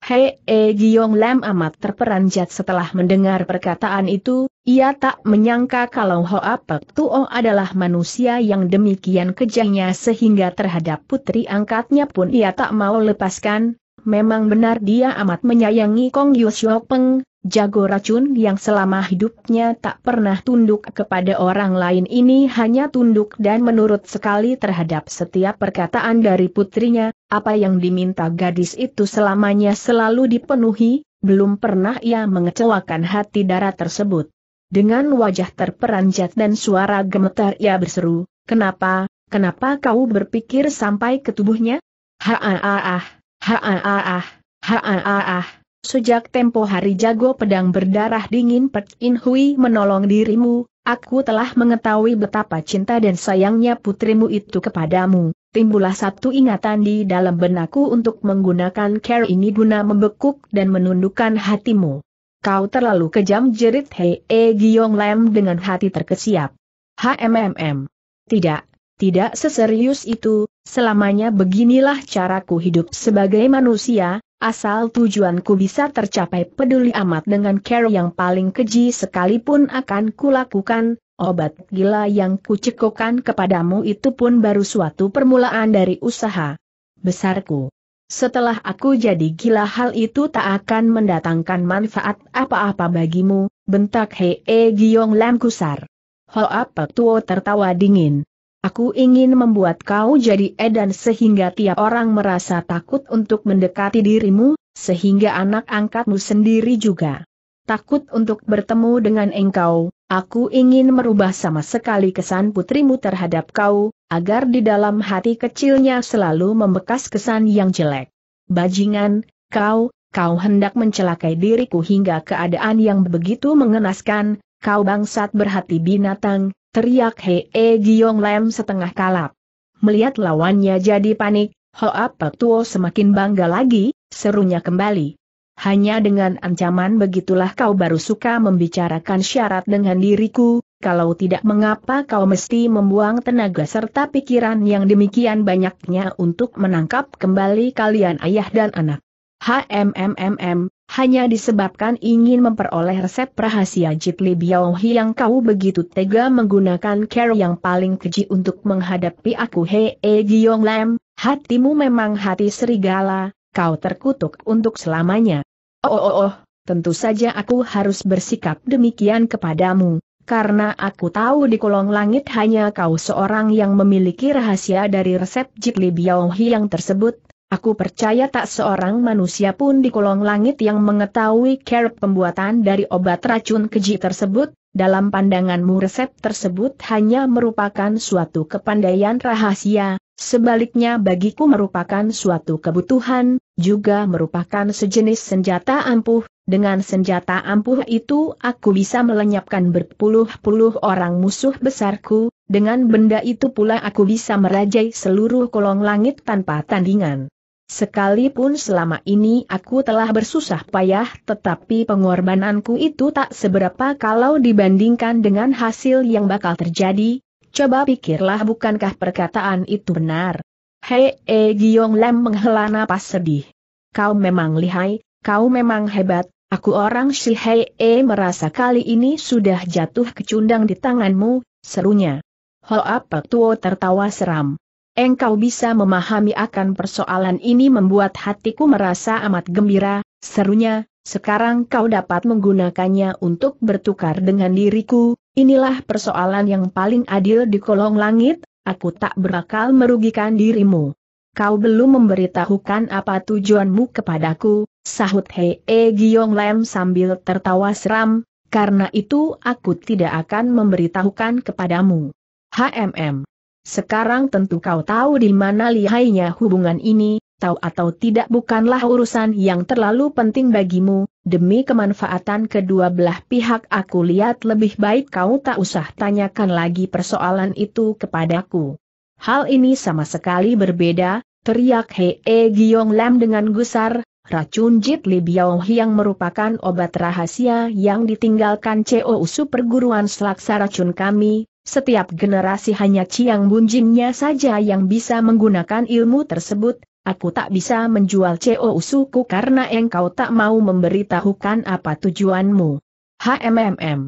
Hei e Giyong Lam amat terperanjat setelah mendengar perkataan itu, ia tak menyangka kalau Hoa Pek Tuo adalah manusia yang demikian kejangnya sehingga terhadap putri angkatnya pun ia tak mau lepaskan, memang benar dia amat menyayangi Kong Yusyok Peng, Jago racun yang selama hidupnya tak pernah tunduk kepada orang lain ini hanya tunduk dan menurut sekali terhadap setiap perkataan dari putrinya, apa yang diminta gadis itu selamanya selalu dipenuhi, belum pernah ia mengecewakan hati darah tersebut. Dengan wajah terperanjat dan suara gemetar ia berseru, kenapa, kenapa kau berpikir sampai ke tubuhnya? Ha ah ah ah, ha ah ah ah, ha ah ah ah. Sejak tempo hari jago pedang berdarah dingin Pek In Hui menolong dirimu, aku telah mengetahui betapa cinta dan sayangnya putrimu itu kepadamu. Timbullah satu ingatan di dalam benakku untuk menggunakan care ini guna membekuk dan menundukkan hatimu. Kau terlalu kejam jerit Hei E Giong Lam dengan hati terkesiap. HMMM. Tidak, tidak seserius itu, selamanya beginilah caraku hidup sebagai manusia, Asal tujuanku bisa tercapai peduli amat dengan care yang paling keji sekalipun akan kulakukan, obat gila yang kucekokan kepadamu itu pun baru suatu permulaan dari usaha besarku. Setelah aku jadi gila hal itu tak akan mendatangkan manfaat apa-apa bagimu, bentak Hee giong Lam Kusar. Hoa Pek Tuo tertawa dingin. Aku ingin membuat kau jadi edan sehingga tiap orang merasa takut untuk mendekati dirimu, sehingga anak angkatmu sendiri juga takut untuk bertemu dengan engkau, aku ingin merubah sama sekali kesan putrimu terhadap kau, agar di dalam hati kecilnya selalu membekas kesan yang jelek. Bajingan, kau, kau hendak mencelakai diriku hingga keadaan yang begitu mengenaskan, kau bangsat berhati binatang, teriak Hei e Giong Lem setengah kalap. Melihat lawannya jadi panik, Hoa Pek Tuo semakin bangga lagi, serunya kembali. Hanya dengan ancaman begitulah kau baru suka membicarakan syarat dengan diriku, kalau tidak mengapa kau mesti membuang tenaga serta pikiran yang demikian banyaknya untuk menangkap kembali kalian ayah dan anak. HMMMM, hanya disebabkan ingin memperoleh resep rahasia Jitli Biaohi yang kau begitu tega menggunakan care yang paling keji untuk menghadapi aku Hei e Giong Lam, hatimu memang hati serigala, kau terkutuk untuk selamanya. Oh, oh oh oh, tentu saja aku harus bersikap demikian kepadamu, karena aku tahu di kolong langit hanya kau seorang yang memiliki rahasia dari resep Jitli Biaohi yang tersebut, Aku percaya tak seorang manusia pun di kolong langit yang mengetahui care pembuatan dari obat racun keji tersebut, dalam pandanganmu resep tersebut hanya merupakan suatu kepandaian rahasia, sebaliknya bagiku merupakan suatu kebutuhan, juga merupakan sejenis senjata ampuh, dengan senjata ampuh itu aku bisa melenyapkan berpuluh-puluh orang musuh besarku, dengan benda itu pula aku bisa merajai seluruh kolong langit tanpa tandingan. Sekalipun selama ini aku telah bersusah payah tetapi pengorbananku itu tak seberapa kalau dibandingkan dengan hasil yang bakal terjadi, coba pikirlah bukankah perkataan itu benar. Hei, e Giyong Lem menghela napas sedih. Kau memang lihai, kau memang hebat, Aku orang Hei e merasa kali ini sudah jatuh kecundang di tanganmu, serunya. Hoa Pek Tuo tertawa seram engkau bisa memahami akan persoalan ini membuat hatiku merasa amat gembira, serunya, sekarang kau dapat menggunakannya untuk bertukar dengan diriku, inilah persoalan yang paling adil di kolong langit, aku tak berakal merugikan dirimu. Kau belum memberitahukan apa tujuanmu kepadaku, sahut Hei e Giyong Lem sambil tertawa seram, karena itu aku tidak akan memberitahukan kepadamu. HMM sekarang tentu kau tahu di mana lihainya hubungan ini, tahu atau tidak bukanlah urusan yang terlalu penting bagimu, demi kemanfaatan kedua belah pihak aku lihat lebih baik kau tak usah tanyakan lagi persoalan itu kepadaku. Hal ini sama sekali berbeda, teriak Hee Giyong Lam dengan gusar, racun Jit Li Biao yang merupakan obat rahasia yang ditinggalkan COU perguruan selaksa racun kami, setiap generasi hanya Ciang Bunjinnya saja yang bisa menggunakan ilmu tersebut, aku tak bisa menjual CO usuku karena engkau tak mau memberitahukan apa tujuanmu. HMMM.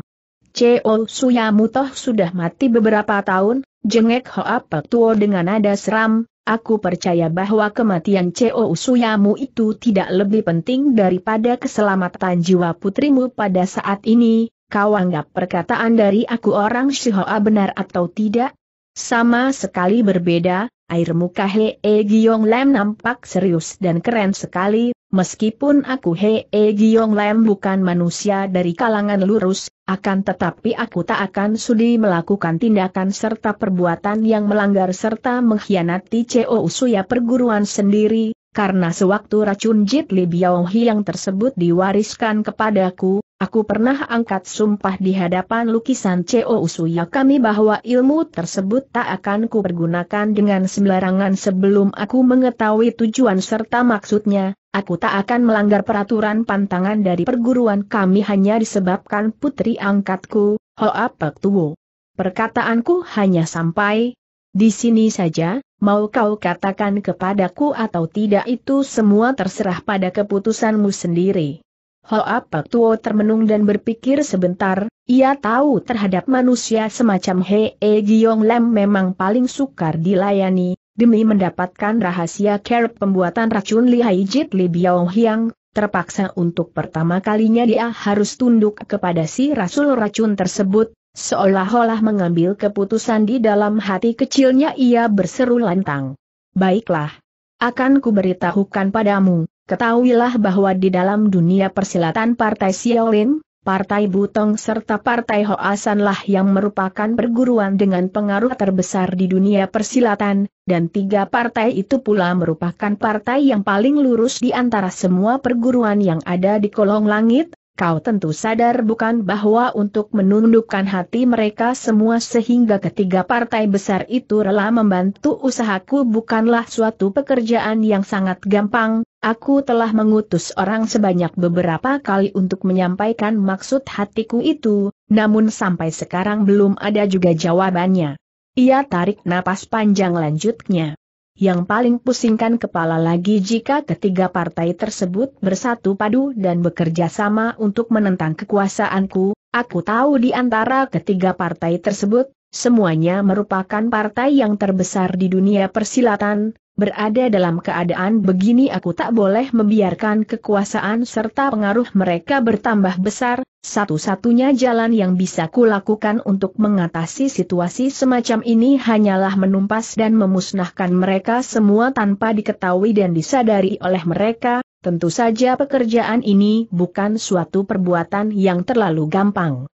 CO Suyamu toh sudah mati beberapa tahun, jengek Hoa Tuo dengan nada seram, aku percaya bahwa kematian CO Suyamu itu tidak lebih penting daripada keselamatan jiwa putrimu pada saat ini, kau anggap perkataan dari aku orang Shihoa benar atau tidak? Sama sekali berbeda, air muka Hee Giyong Lam nampak serius dan keren sekali, meskipun aku Hee Giyong Lam bukan manusia dari kalangan lurus, akan tetapi aku tak akan sudi melakukan tindakan serta perbuatan yang melanggar serta mengkhianati CO Usuya perguruan sendiri, karena sewaktu racun Jit Li Biaohi yang tersebut diwariskan kepadaku, Aku pernah angkat sumpah di hadapan lukisan C.O. Usuya kami bahwa ilmu tersebut tak akan kupergunakan dengan sembarangan sebelum aku mengetahui tujuan serta maksudnya, aku tak akan melanggar peraturan pantangan dari perguruan kami hanya disebabkan putri angkatku, Ho Pek Tuo. Perkataanku hanya sampai di sini saja, mau kau katakan kepadaku atau tidak itu semua terserah pada keputusanmu sendiri. Hoa Pak Tuo termenung dan berpikir sebentar, ia tahu terhadap manusia semacam Hei e Giong Lam memang paling sukar dilayani, demi mendapatkan rahasia kerap pembuatan racun Hai Jit Li Biao Hiang, terpaksa untuk pertama kalinya dia harus tunduk kepada si rasul racun tersebut, seolah-olah mengambil keputusan di dalam hati kecilnya ia berseru lantang. Baiklah. Akan kuberitahukan padamu, Ketahuilah bahwa di dalam dunia persilatan Partai Xiaolin, Partai Butong serta Partai Hoasanlah yang merupakan perguruan dengan pengaruh terbesar di dunia persilatan, dan tiga partai itu pula merupakan partai yang paling lurus di antara semua perguruan yang ada di kolong langit, kau tentu sadar bukan bahwa untuk menundukkan hati mereka semua sehingga ketiga partai besar itu rela membantu usahaku bukanlah suatu pekerjaan yang sangat gampang, Aku telah mengutus orang sebanyak beberapa kali untuk menyampaikan maksud hatiku itu, namun sampai sekarang belum ada juga jawabannya. Ia tarik napas panjang lanjutnya. Yang paling pusingkan kepala lagi jika ketiga partai tersebut bersatu padu dan bekerja sama untuk menentang kekuasaanku, aku tahu di antara ketiga partai tersebut, semuanya merupakan partai yang terbesar di dunia persilatan, Berada dalam keadaan begini aku tak boleh membiarkan kekuasaan serta pengaruh mereka bertambah besar, satu-satunya jalan yang bisa kulakukan untuk mengatasi situasi semacam ini hanyalah menumpas dan memusnahkan mereka semua tanpa diketahui dan disadari oleh mereka, tentu saja pekerjaan ini bukan suatu perbuatan yang terlalu gampang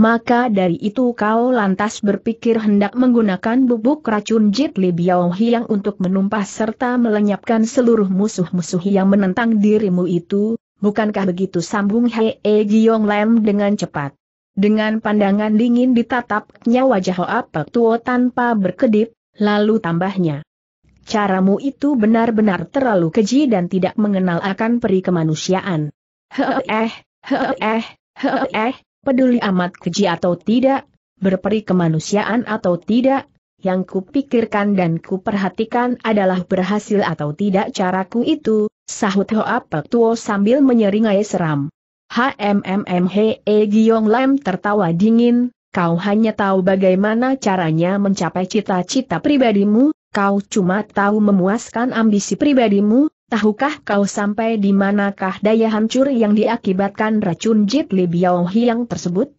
maka dari itu kau lantas berpikir hendak menggunakan bubuk racun Jit Li Biao Hiang untuk menumpas serta melenyapkan seluruh musuh-musuh yang menentang dirimu itu, bukankah begitu sambung Hei e Giong Lam dengan cepat. Dengan pandangan dingin ditatapnya wajah Hoa Pek Tuo tanpa berkedip, lalu tambahnya. Caramu itu benar-benar terlalu keji dan tidak mengenal akan peri kemanusiaan. Heh eh, heh eh, eh, peduli amat keji atau tidak, berperi kemanusiaan atau tidak, yang kupikirkan dan kuperhatikan adalah berhasil atau tidak caraku itu, sahut Hoa Pek Tuo sambil menyeringai seram. HMMM He e, Giong Lam tertawa dingin, kau hanya tahu bagaimana caranya mencapai cita-cita pribadimu, kau cuma tahu memuaskan ambisi pribadimu, Tahukah kau sampai di manakah daya hancur yang diakibatkan racun Jit Li Biao Hiang tersebut?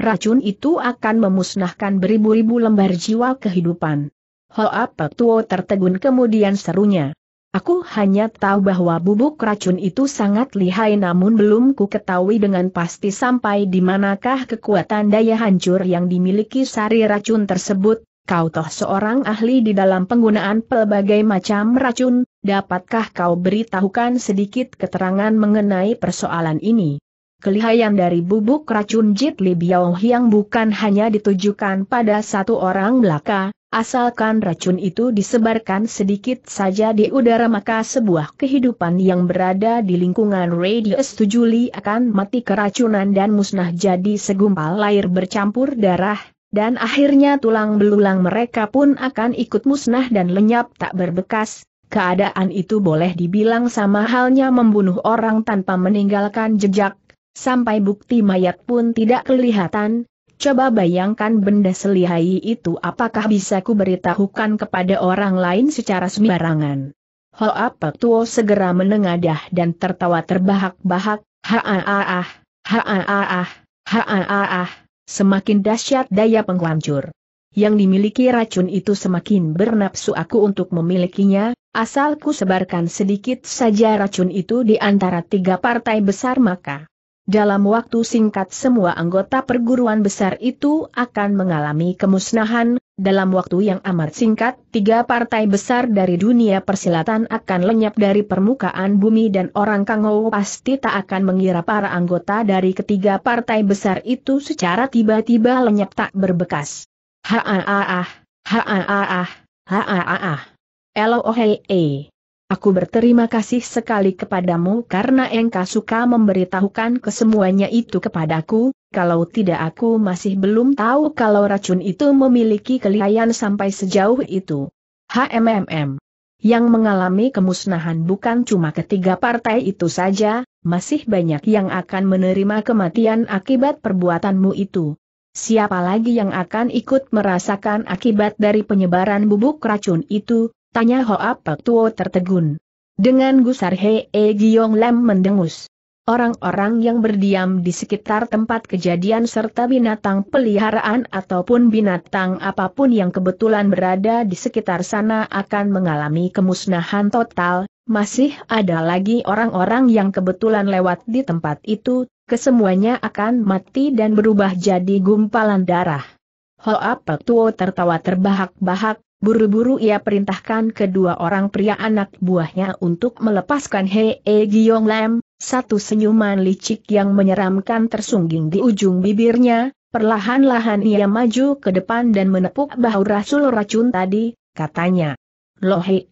Racun itu akan memusnahkan beribu-ribu lembar jiwa kehidupan. Hoa Tuo tertegun kemudian serunya. Aku hanya tahu bahwa bubuk racun itu sangat lihai namun belum ku ketahui dengan pasti sampai di manakah kekuatan daya hancur yang dimiliki sari racun tersebut, Kau toh seorang ahli di dalam penggunaan pelbagai macam racun, dapatkah kau beritahukan sedikit keterangan mengenai persoalan ini? Kelihayan dari bubuk racun Jit Li Biao yang bukan hanya ditujukan pada satu orang belaka, asalkan racun itu disebarkan sedikit saja di udara maka sebuah kehidupan yang berada di lingkungan radius 7 Li akan mati keracunan dan musnah jadi segumpal air bercampur darah, dan akhirnya tulang belulang mereka pun akan ikut musnah dan lenyap tak berbekas. Keadaan itu boleh dibilang sama halnya membunuh orang tanpa meninggalkan jejak, sampai bukti mayat pun tidak kelihatan. Coba bayangkan benda selihai itu apakah bisa kuberitahukan kepada orang lain secara sembarangan. Hoa Petuo segera menengadah dan tertawa terbahak-bahak, haaah, haaah, haaah, haaah. Semakin dahsyat daya penghancur yang dimiliki racun itu semakin bernapsu aku untuk memilikinya, asalku sebarkan sedikit saja racun itu di antara tiga partai besar maka dalam waktu singkat semua anggota perguruan besar itu akan mengalami kemusnahan, dalam waktu yang amat singkat, tiga partai besar dari dunia persilatan akan lenyap dari permukaan bumi dan orang Kangou pasti tak akan mengira para anggota dari ketiga partai besar itu secara tiba-tiba lenyap tak berbekas. Ha-ah-ah, ha ah Aku berterima kasih sekali kepadamu karena engkau suka memberitahukan kesemuanya itu kepadaku, kalau tidak aku masih belum tahu kalau racun itu memiliki kelihayan sampai sejauh itu. HMMM. Yang mengalami kemusnahan bukan cuma ketiga partai itu saja, masih banyak yang akan menerima kematian akibat perbuatanmu itu. Siapa lagi yang akan ikut merasakan akibat dari penyebaran bubuk racun itu, Tanya Hoa Pak Tuo tertegun. Dengan gusar He e Giong Lam mendengus. Orang-orang yang berdiam di sekitar tempat kejadian serta binatang peliharaan ataupun binatang apapun yang kebetulan berada di sekitar sana akan mengalami kemusnahan total, masih ada lagi orang-orang yang kebetulan lewat di tempat itu, kesemuanya akan mati dan berubah jadi gumpalan darah. Hoa Pek Tuo tertawa terbahak-bahak, Buru-buru ia perintahkan kedua orang pria anak buahnya untuk melepaskan Hei e Giong Lam, satu senyuman licik yang menyeramkan tersungging di ujung bibirnya, perlahan-lahan ia maju ke depan dan menepuk bahu rasul racun tadi, katanya.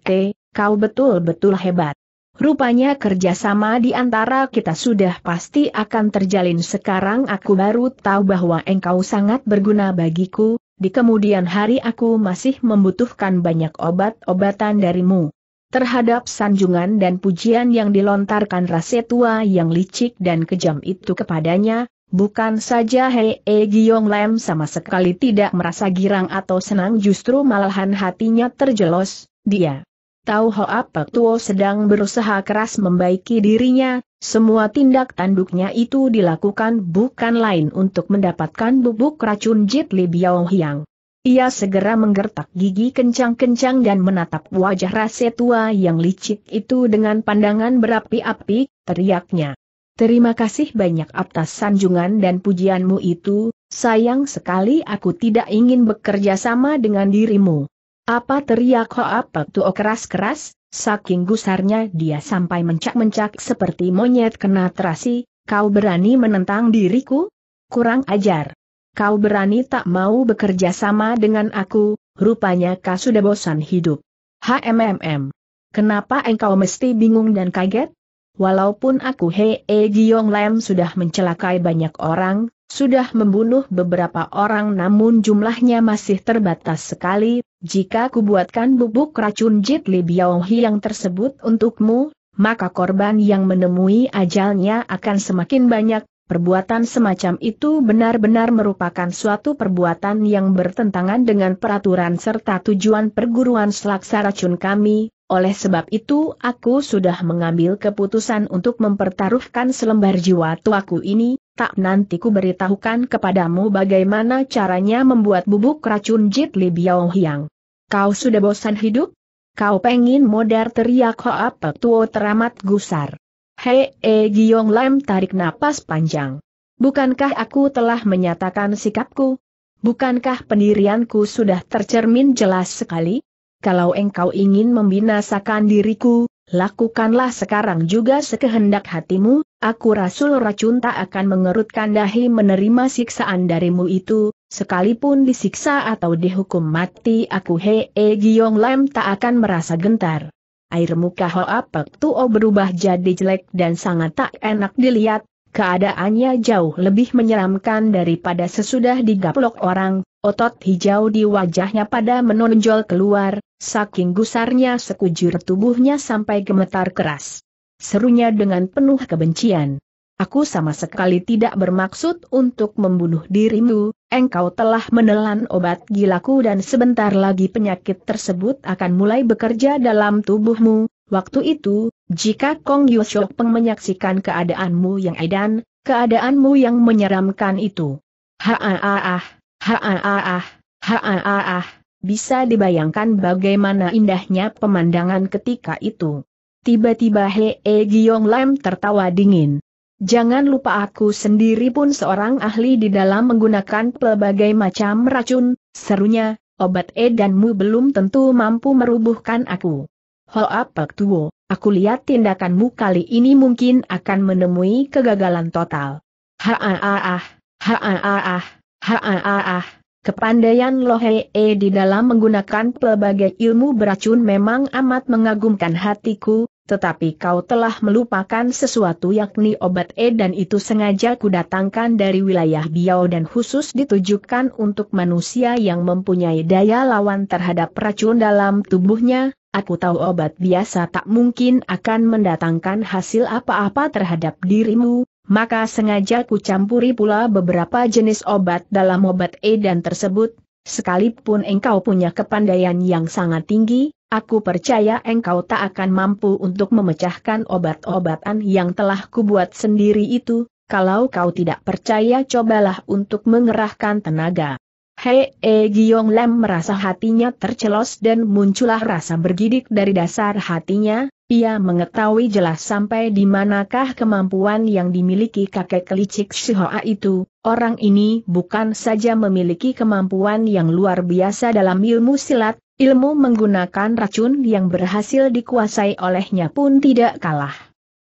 E, kau betul-betul hebat. Rupanya kerjasama di antara kita sudah pasti akan terjalin sekarang aku baru tahu bahwa engkau sangat berguna bagiku, di kemudian hari aku masih membutuhkan banyak obat-obatan darimu. Terhadap sanjungan dan pujian yang dilontarkan rasa tua yang licik dan kejam itu kepadanya, bukan saja Hei e Giyong Lem sama sekali tidak merasa girang atau senang justru malahan hatinya terjelos, dia Tahu Hoa Tuo sedang berusaha keras membaiki dirinya, semua tindak tanduknya itu dilakukan bukan lain untuk mendapatkan bubuk racun Jit Li Biao Hiang. Ia segera menggertak gigi kencang-kencang dan menatap wajah rase tua yang licik itu dengan pandangan berapi-api, teriaknya. Terima kasih banyak atas sanjungan dan pujianmu itu, sayang sekali aku tidak ingin bekerja sama dengan dirimu. Apa teriak Hoa tuo oh, keras-keras, saking gusarnya dia sampai mencak-mencak seperti monyet kena terasi, kau berani menentang diriku? Kurang ajar. Kau berani tak mau bekerja sama dengan aku, rupanya kau sudah bosan hidup. HMMM. Kenapa engkau mesti bingung dan kaget? Walaupun aku Hei Giong Lam sudah mencelakai banyak orang, sudah membunuh beberapa orang namun jumlahnya masih terbatas sekali, jika kubuatkan bubuk racun Jit Li yang tersebut untukmu, maka korban yang menemui ajalnya akan semakin banyak, perbuatan semacam itu benar-benar merupakan suatu perbuatan yang bertentangan dengan peraturan serta tujuan perguruan selaksa racun kami, oleh sebab itu aku sudah mengambil keputusan untuk mempertaruhkan selembar jiwa tuaku ini, tak nanti ku beritahukan kepadamu bagaimana caranya membuat bubuk racun Jit Li Biao Hiang. Kau sudah bosan hidup? Kau pengin modar teriak Hoa apa Tuo teramat gusar. Hei E Giong Lam tarik napas panjang. Bukankah aku telah menyatakan sikapku? Bukankah pendirianku sudah tercermin jelas sekali? Kalau engkau ingin membinasakan diriku, lakukanlah sekarang juga sekehendak hatimu, Aku Rasul Racun tak akan mengerutkan dahi menerima siksaan darimu itu, sekalipun disiksa atau dihukum mati aku He E Giong Lam tak akan merasa gentar. Air muka Hoapek Tuo berubah jadi jelek dan sangat tak enak dilihat, keadaannya jauh lebih menyeramkan daripada sesudah digaplok orang, otot hijau di wajahnya pada menonjol keluar, saking gusarnya sekujur tubuhnya sampai gemetar keras serunya dengan penuh kebencian. Aku sama sekali tidak bermaksud untuk membunuh dirimu, engkau telah menelan obat gilaku dan sebentar lagi penyakit tersebut akan mulai bekerja dalam tubuhmu. Waktu itu, jika Kong Yushok Peng menyaksikan keadaanmu yang edan, keadaanmu yang menyeramkan itu. Haaah, ah ah bisa dibayangkan bagaimana indahnya pemandangan ketika itu. Tiba-tiba Hei e Giong Lam tertawa dingin. Jangan lupa aku sendiri pun seorang ahli di dalam menggunakan pelbagai macam racun, serunya, obat E danmu belum tentu mampu merubuhkan aku. Hoa apa Tuo, aku lihat tindakanmu kali ini mungkin akan menemui kegagalan total. Ha-ah-ah, ha-ah-ah, ha-ah-ah. Kepandaian Lohe e di dalam menggunakan pelbagai ilmu beracun memang amat mengagumkan hatiku, tetapi kau telah melupakan sesuatu yakni obat E dan itu sengaja kudatangkan dari wilayah Biao dan khusus ditujukan untuk manusia yang mempunyai daya lawan terhadap racun dalam tubuhnya, aku tahu obat biasa tak mungkin akan mendatangkan hasil apa-apa terhadap dirimu, maka sengaja kucampuri pula beberapa jenis obat dalam obat E dan tersebut, sekalipun engkau punya kepandaian yang sangat tinggi, Aku percaya engkau tak akan mampu untuk memecahkan obat-obatan yang telah kubuat sendiri itu, kalau kau tidak percaya cobalah untuk mengerahkan tenaga. Hei e Lem merasa hatinya tercelos dan muncullah rasa bergidik dari dasar hatinya, ia mengetahui jelas sampai di manakah kemampuan yang dimiliki kakek Kelicik Shihoa itu, orang ini bukan saja memiliki kemampuan yang luar biasa dalam ilmu silat, Ilmu menggunakan racun yang berhasil dikuasai olehnya pun tidak kalah.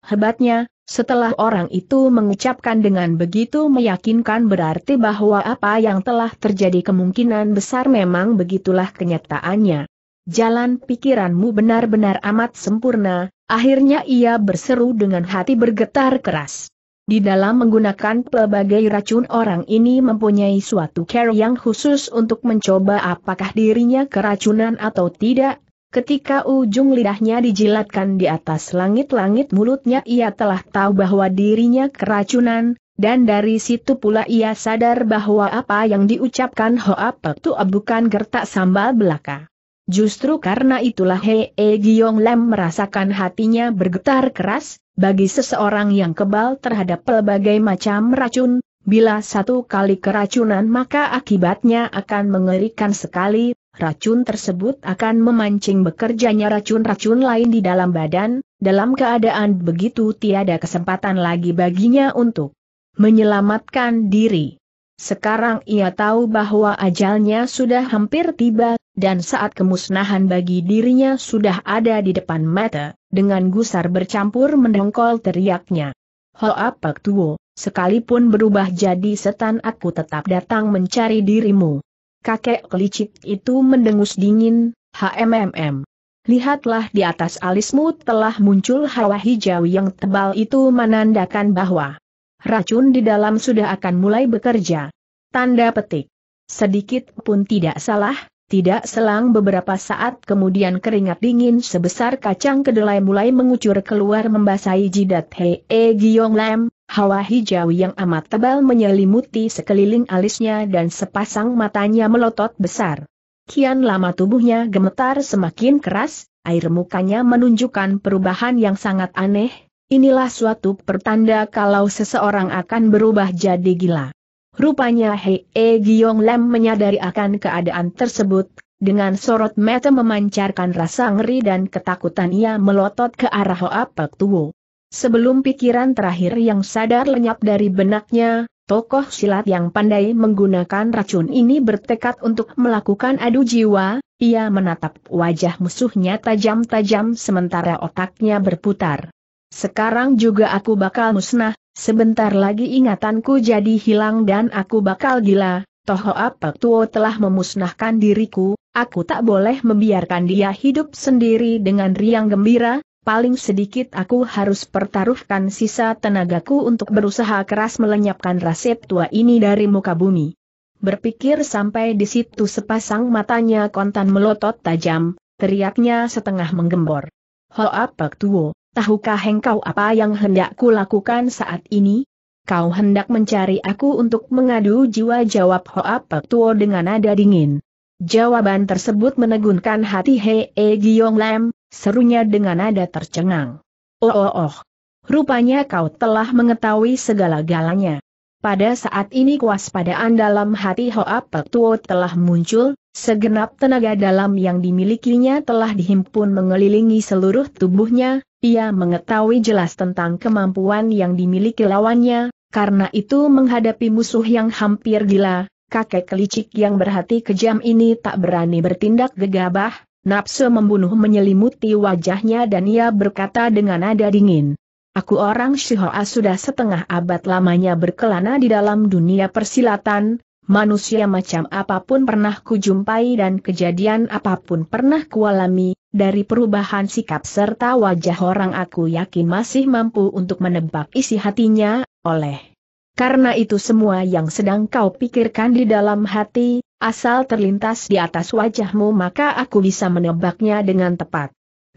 Hebatnya, setelah orang itu mengucapkan dengan begitu meyakinkan berarti bahwa apa yang telah terjadi kemungkinan besar memang begitulah kenyataannya. Jalan pikiranmu benar-benar amat sempurna, akhirnya ia berseru dengan hati bergetar keras. Di dalam menggunakan pelbagai racun orang ini mempunyai suatu care yang khusus untuk mencoba apakah dirinya keracunan atau tidak. Ketika ujung lidahnya dijilatkan di atas langit-langit mulutnya ia telah tahu bahwa dirinya keracunan, dan dari situ pula ia sadar bahwa apa yang diucapkan Hoa Pek Tua bukan gertak sambal belaka. Justru karena itulah Hei e Giyong Lem merasakan hatinya bergetar keras, bagi seseorang yang kebal terhadap pelbagai macam racun, bila satu kali keracunan maka akibatnya akan mengerikan sekali, racun tersebut akan memancing bekerjanya racun-racun lain di dalam badan, dalam keadaan begitu tiada kesempatan lagi baginya untuk menyelamatkan diri. Sekarang ia tahu bahwa ajalnya sudah hampir tiba, dan saat kemusnahan bagi dirinya sudah ada di depan mata dengan gusar bercampur mendongkol teriaknya. Ho apa Tuo, sekalipun berubah jadi setan aku tetap datang mencari dirimu. Kakek kelicik itu mendengus dingin, HMMM. Lihatlah di atas alismu telah muncul hawa hijau yang tebal itu menandakan bahwa racun di dalam sudah akan mulai bekerja. Tanda petik. Sedikit pun tidak salah, tidak selang beberapa saat kemudian keringat dingin sebesar kacang kedelai mulai mengucur keluar membasahi jidat Hei e Giyong Lam, hawa hijau yang amat tebal menyelimuti sekeliling alisnya dan sepasang matanya melotot besar. Kian lama tubuhnya gemetar semakin keras, air mukanya menunjukkan perubahan yang sangat aneh, inilah suatu pertanda kalau seseorang akan berubah jadi gila. Rupanya Hei e Giong Lam menyadari akan keadaan tersebut, dengan sorot mata memancarkan rasa ngeri dan ketakutan ia melotot ke arah Hoa Pek Tuo. Sebelum pikiran terakhir yang sadar lenyap dari benaknya, tokoh silat yang pandai menggunakan racun ini bertekad untuk melakukan adu jiwa, ia menatap wajah musuhnya tajam-tajam sementara otaknya berputar. Sekarang juga aku bakal musnah, Sebentar lagi ingatanku jadi hilang dan aku bakal gila, Toho Apak Tuo telah memusnahkan diriku, aku tak boleh membiarkan dia hidup sendiri dengan riang gembira, paling sedikit aku harus pertaruhkan sisa tenagaku untuk berusaha keras melenyapkan rasep tua ini dari muka bumi. Berpikir sampai di situ sepasang matanya kontan melotot tajam, teriaknya setengah menggembor. Ho Apak Tuo, Tahukah engkau apa yang hendak kulakukan saat ini? Kau hendak mencari aku untuk mengadu jiwa jawab Hoa Petuo dengan nada dingin. Jawaban tersebut menegunkan hati Hei e Giong Lam, serunya dengan nada tercengang. Oh oh oh, rupanya kau telah mengetahui segala-galanya. Pada saat ini kewaspadaan dalam hati Hoa Petuo telah muncul, segenap tenaga dalam yang dimilikinya telah dihimpun mengelilingi seluruh tubuhnya, ia mengetahui jelas tentang kemampuan yang dimiliki lawannya, karena itu menghadapi musuh yang hampir gila, kakek kelicik yang berhati kejam ini tak berani bertindak gegabah, nafsu membunuh menyelimuti wajahnya dan ia berkata dengan nada dingin. Aku orang Shihoa sudah setengah abad lamanya berkelana di dalam dunia persilatan, manusia macam apapun pernah kujumpai dan kejadian apapun pernah kualami, dari perubahan sikap serta wajah orang aku yakin masih mampu untuk menebak isi hatinya, oleh. Karena itu semua yang sedang kau pikirkan di dalam hati, asal terlintas di atas wajahmu maka aku bisa menebaknya dengan tepat.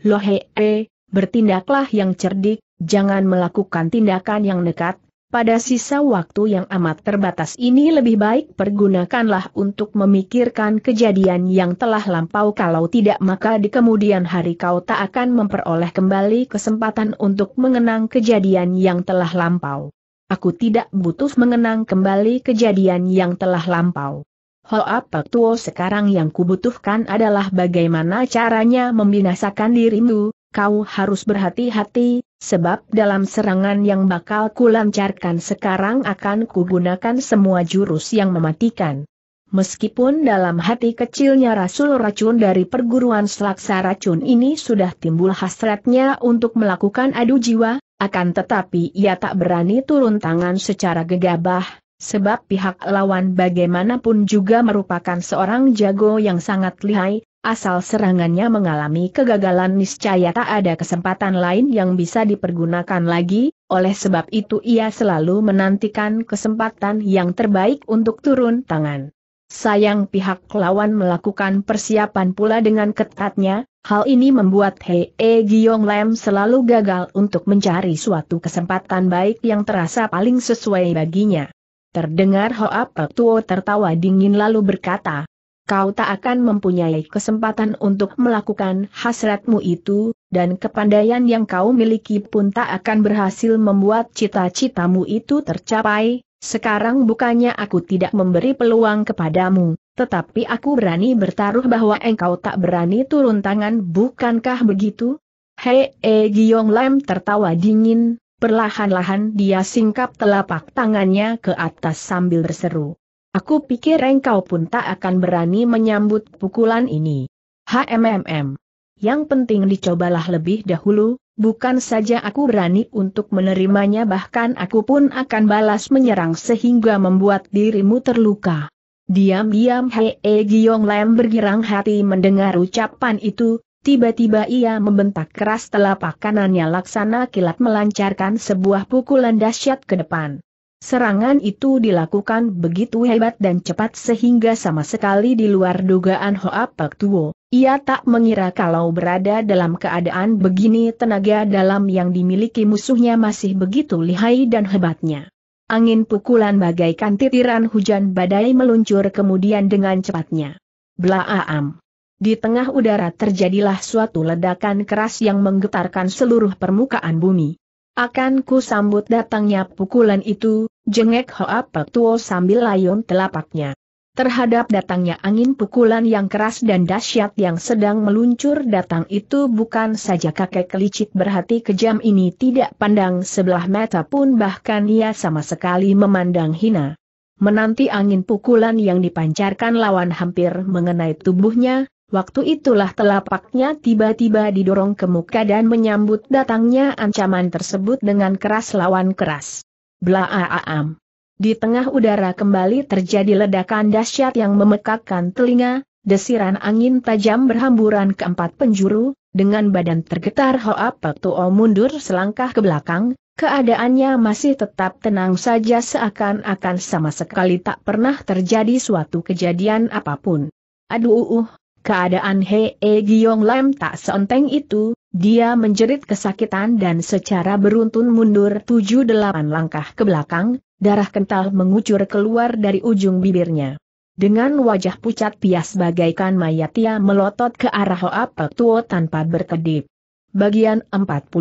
Lohe, eh, bertindaklah yang cerdik, jangan melakukan tindakan yang nekat, pada sisa waktu yang amat terbatas ini lebih baik pergunakanlah untuk memikirkan kejadian yang telah lampau kalau tidak maka di kemudian hari kau tak akan memperoleh kembali kesempatan untuk mengenang kejadian yang telah lampau. Aku tidak butuh mengenang kembali kejadian yang telah lampau. Hal apa tuo sekarang yang kubutuhkan adalah bagaimana caranya membinasakan dirimu, kau harus berhati-hati, sebab dalam serangan yang bakal kulancarkan sekarang akan kugunakan semua jurus yang mematikan. Meskipun dalam hati kecilnya Rasul Racun dari perguruan selaksa racun ini sudah timbul hasratnya untuk melakukan adu jiwa, akan tetapi ia tak berani turun tangan secara gegabah, sebab pihak lawan bagaimanapun juga merupakan seorang jago yang sangat lihai, asal serangannya mengalami kegagalan niscaya tak ada kesempatan lain yang bisa dipergunakan lagi, oleh sebab itu ia selalu menantikan kesempatan yang terbaik untuk turun tangan. Sayang pihak lawan melakukan persiapan pula dengan ketatnya, hal ini membuat Hei e Giong Lam selalu gagal untuk mencari suatu kesempatan baik yang terasa paling sesuai baginya. Terdengar Hoa Pek Tuo tertawa dingin lalu berkata, kau tak akan mempunyai kesempatan untuk melakukan hasratmu itu, dan kepandaian yang kau miliki pun tak akan berhasil membuat cita-citamu itu tercapai. Sekarang bukannya aku tidak memberi peluang kepadamu, tetapi aku berani bertaruh bahwa engkau tak berani turun tangan bukankah begitu? Hei, -e Giong Lam tertawa dingin, perlahan-lahan dia singkap telapak tangannya ke atas sambil berseru. Aku pikir engkau pun tak akan berani menyambut pukulan ini. HMMM. Yang penting dicobalah lebih dahulu, bukan saja aku berani untuk menerimanya bahkan aku pun akan balas menyerang sehingga membuat dirimu terluka. Diam-diam Hei e Giong Lam bergirang hati mendengar ucapan itu, Tiba-tiba ia membentak keras telapak kanannya laksana kilat melancarkan sebuah pukulan dahsyat ke depan. Serangan itu dilakukan begitu hebat dan cepat sehingga sama sekali di luar dugaan Hoa Pek Tuo. Ia tak mengira kalau berada dalam keadaan begini tenaga dalam yang dimiliki musuhnya masih begitu lihai dan hebatnya. Angin pukulan bagaikan titiran hujan badai meluncur kemudian dengan cepatnya. Blaaam. Di tengah udara terjadilah suatu ledakan keras yang menggetarkan seluruh permukaan bumi. Akan ku sambut datangnya pukulan itu, jengek Hoa Petuo sambil layon telapaknya. Terhadap datangnya angin pukulan yang keras dan dahsyat yang sedang meluncur datang itu bukan saja kakek kelicik berhati kejam ini tidak pandang sebelah mata pun bahkan ia sama sekali memandang hina. Menanti angin pukulan yang dipancarkan lawan hampir mengenai tubuhnya, Waktu itulah telapaknya tiba-tiba didorong ke muka dan menyambut datangnya ancaman tersebut dengan keras lawan keras. Blaaam. Di tengah udara kembali terjadi ledakan dahsyat yang memekakkan telinga, desiran angin tajam berhamburan ke empat penjuru, dengan badan tergetar Hoa Petuo mundur selangkah ke belakang, Keadaannya masih tetap tenang saja seakan-akan sama sekali tak pernah terjadi suatu kejadian apapun. Aduh, uh, uh. Keadaan Hei e Giong Lam tak seenteng itu, dia menjerit kesakitan dan secara beruntun mundur tujuh delapan langkah ke belakang, darah kental mengucur keluar dari ujung bibirnya. Dengan wajah pucat pias bagaikan mayat ia melotot ke arah Hoa Pek Tuo tanpa berkedip. Bagian 41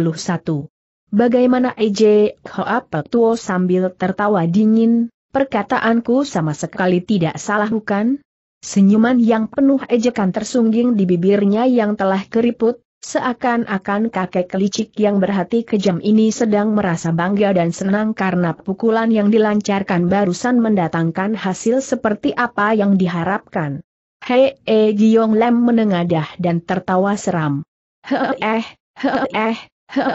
Bagaimana Ej Hoa Pek Tuo sambil tertawa dingin, perkataanku sama sekali tidak salah bukan? Senyuman yang penuh ejekan tersungging di bibirnya yang telah keriput, seakan-akan kakek licik yang berhati kejam ini sedang merasa bangga dan senang karena pukulan yang dilancarkan barusan mendatangkan hasil seperti apa yang diharapkan. Hei, -he e, Lem menengadah dan tertawa seram. Heh, eh, heh, eh,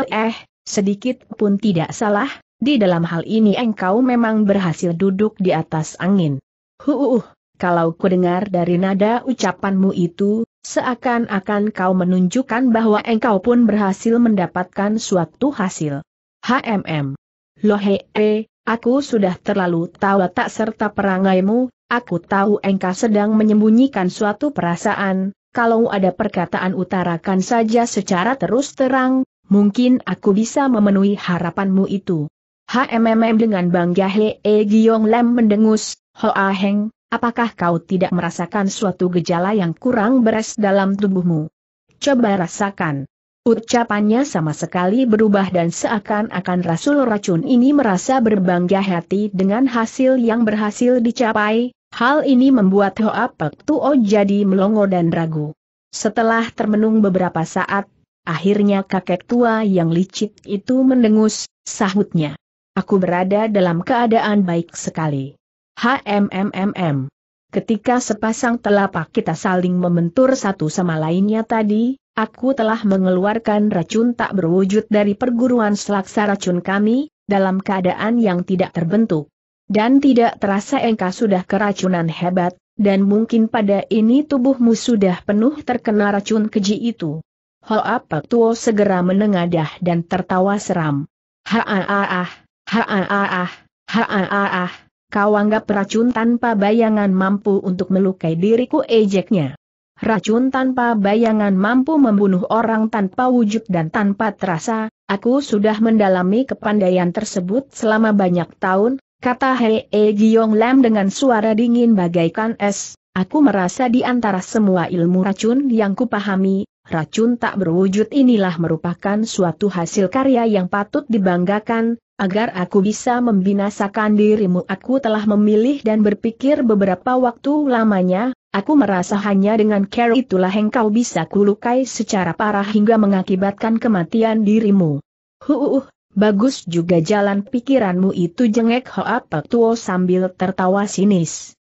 eh, sedikit pun tidak salah, di dalam hal ini engkau memang berhasil duduk di atas angin. Huuuh kalau kudengar dari nada ucapanmu itu, seakan-akan kau menunjukkan bahwa engkau pun berhasil mendapatkan suatu hasil. HMM. Lohe, eh, aku sudah terlalu tahu tak serta perangaimu, aku tahu engkau sedang menyembunyikan suatu perasaan, kalau ada perkataan utarakan saja secara terus terang, mungkin aku bisa memenuhi harapanmu itu. HMM dengan bangga Hee eh, Giong Lem mendengus, Hoa ah, Heng, Apakah kau tidak merasakan suatu gejala yang kurang beres dalam tubuhmu? Coba rasakan. Ucapannya sama sekali berubah dan seakan-akan Rasul Racun ini merasa berbangga hati dengan hasil yang berhasil dicapai, hal ini membuat Hoa Pek Tuo jadi melongo dan ragu. Setelah termenung beberapa saat, akhirnya kakek tua yang licik itu mendengus, sahutnya. Aku berada dalam keadaan baik sekali. HMMMM. Ketika sepasang telapak kita saling membentur satu sama lainnya tadi, aku telah mengeluarkan racun tak berwujud dari perguruan selaksa racun kami, dalam keadaan yang tidak terbentuk. Dan tidak terasa engkau sudah keracunan hebat, dan mungkin pada ini tubuhmu sudah penuh terkena racun keji itu. apa? Tuo segera menengadah dan tertawa seram. Haaah, haaah, haaah, haaah. Kau anggap racun tanpa bayangan mampu untuk melukai diriku ejeknya. Racun tanpa bayangan mampu membunuh orang tanpa wujud dan tanpa terasa, aku sudah mendalami kepandaian tersebut selama banyak tahun, kata Hei e Giong Lam dengan suara dingin bagaikan es, aku merasa di antara semua ilmu racun yang kupahami, Racun tak berwujud inilah merupakan suatu hasil karya yang patut dibanggakan, agar aku bisa membinasakan dirimu. Aku telah memilih dan berpikir beberapa waktu lamanya, aku merasa hanya dengan care itulah engkau bisa kulukai secara parah hingga mengakibatkan kematian dirimu. Huuuh, bagus juga jalan pikiranmu itu jengek Hoa tuo sambil tertawa sinis.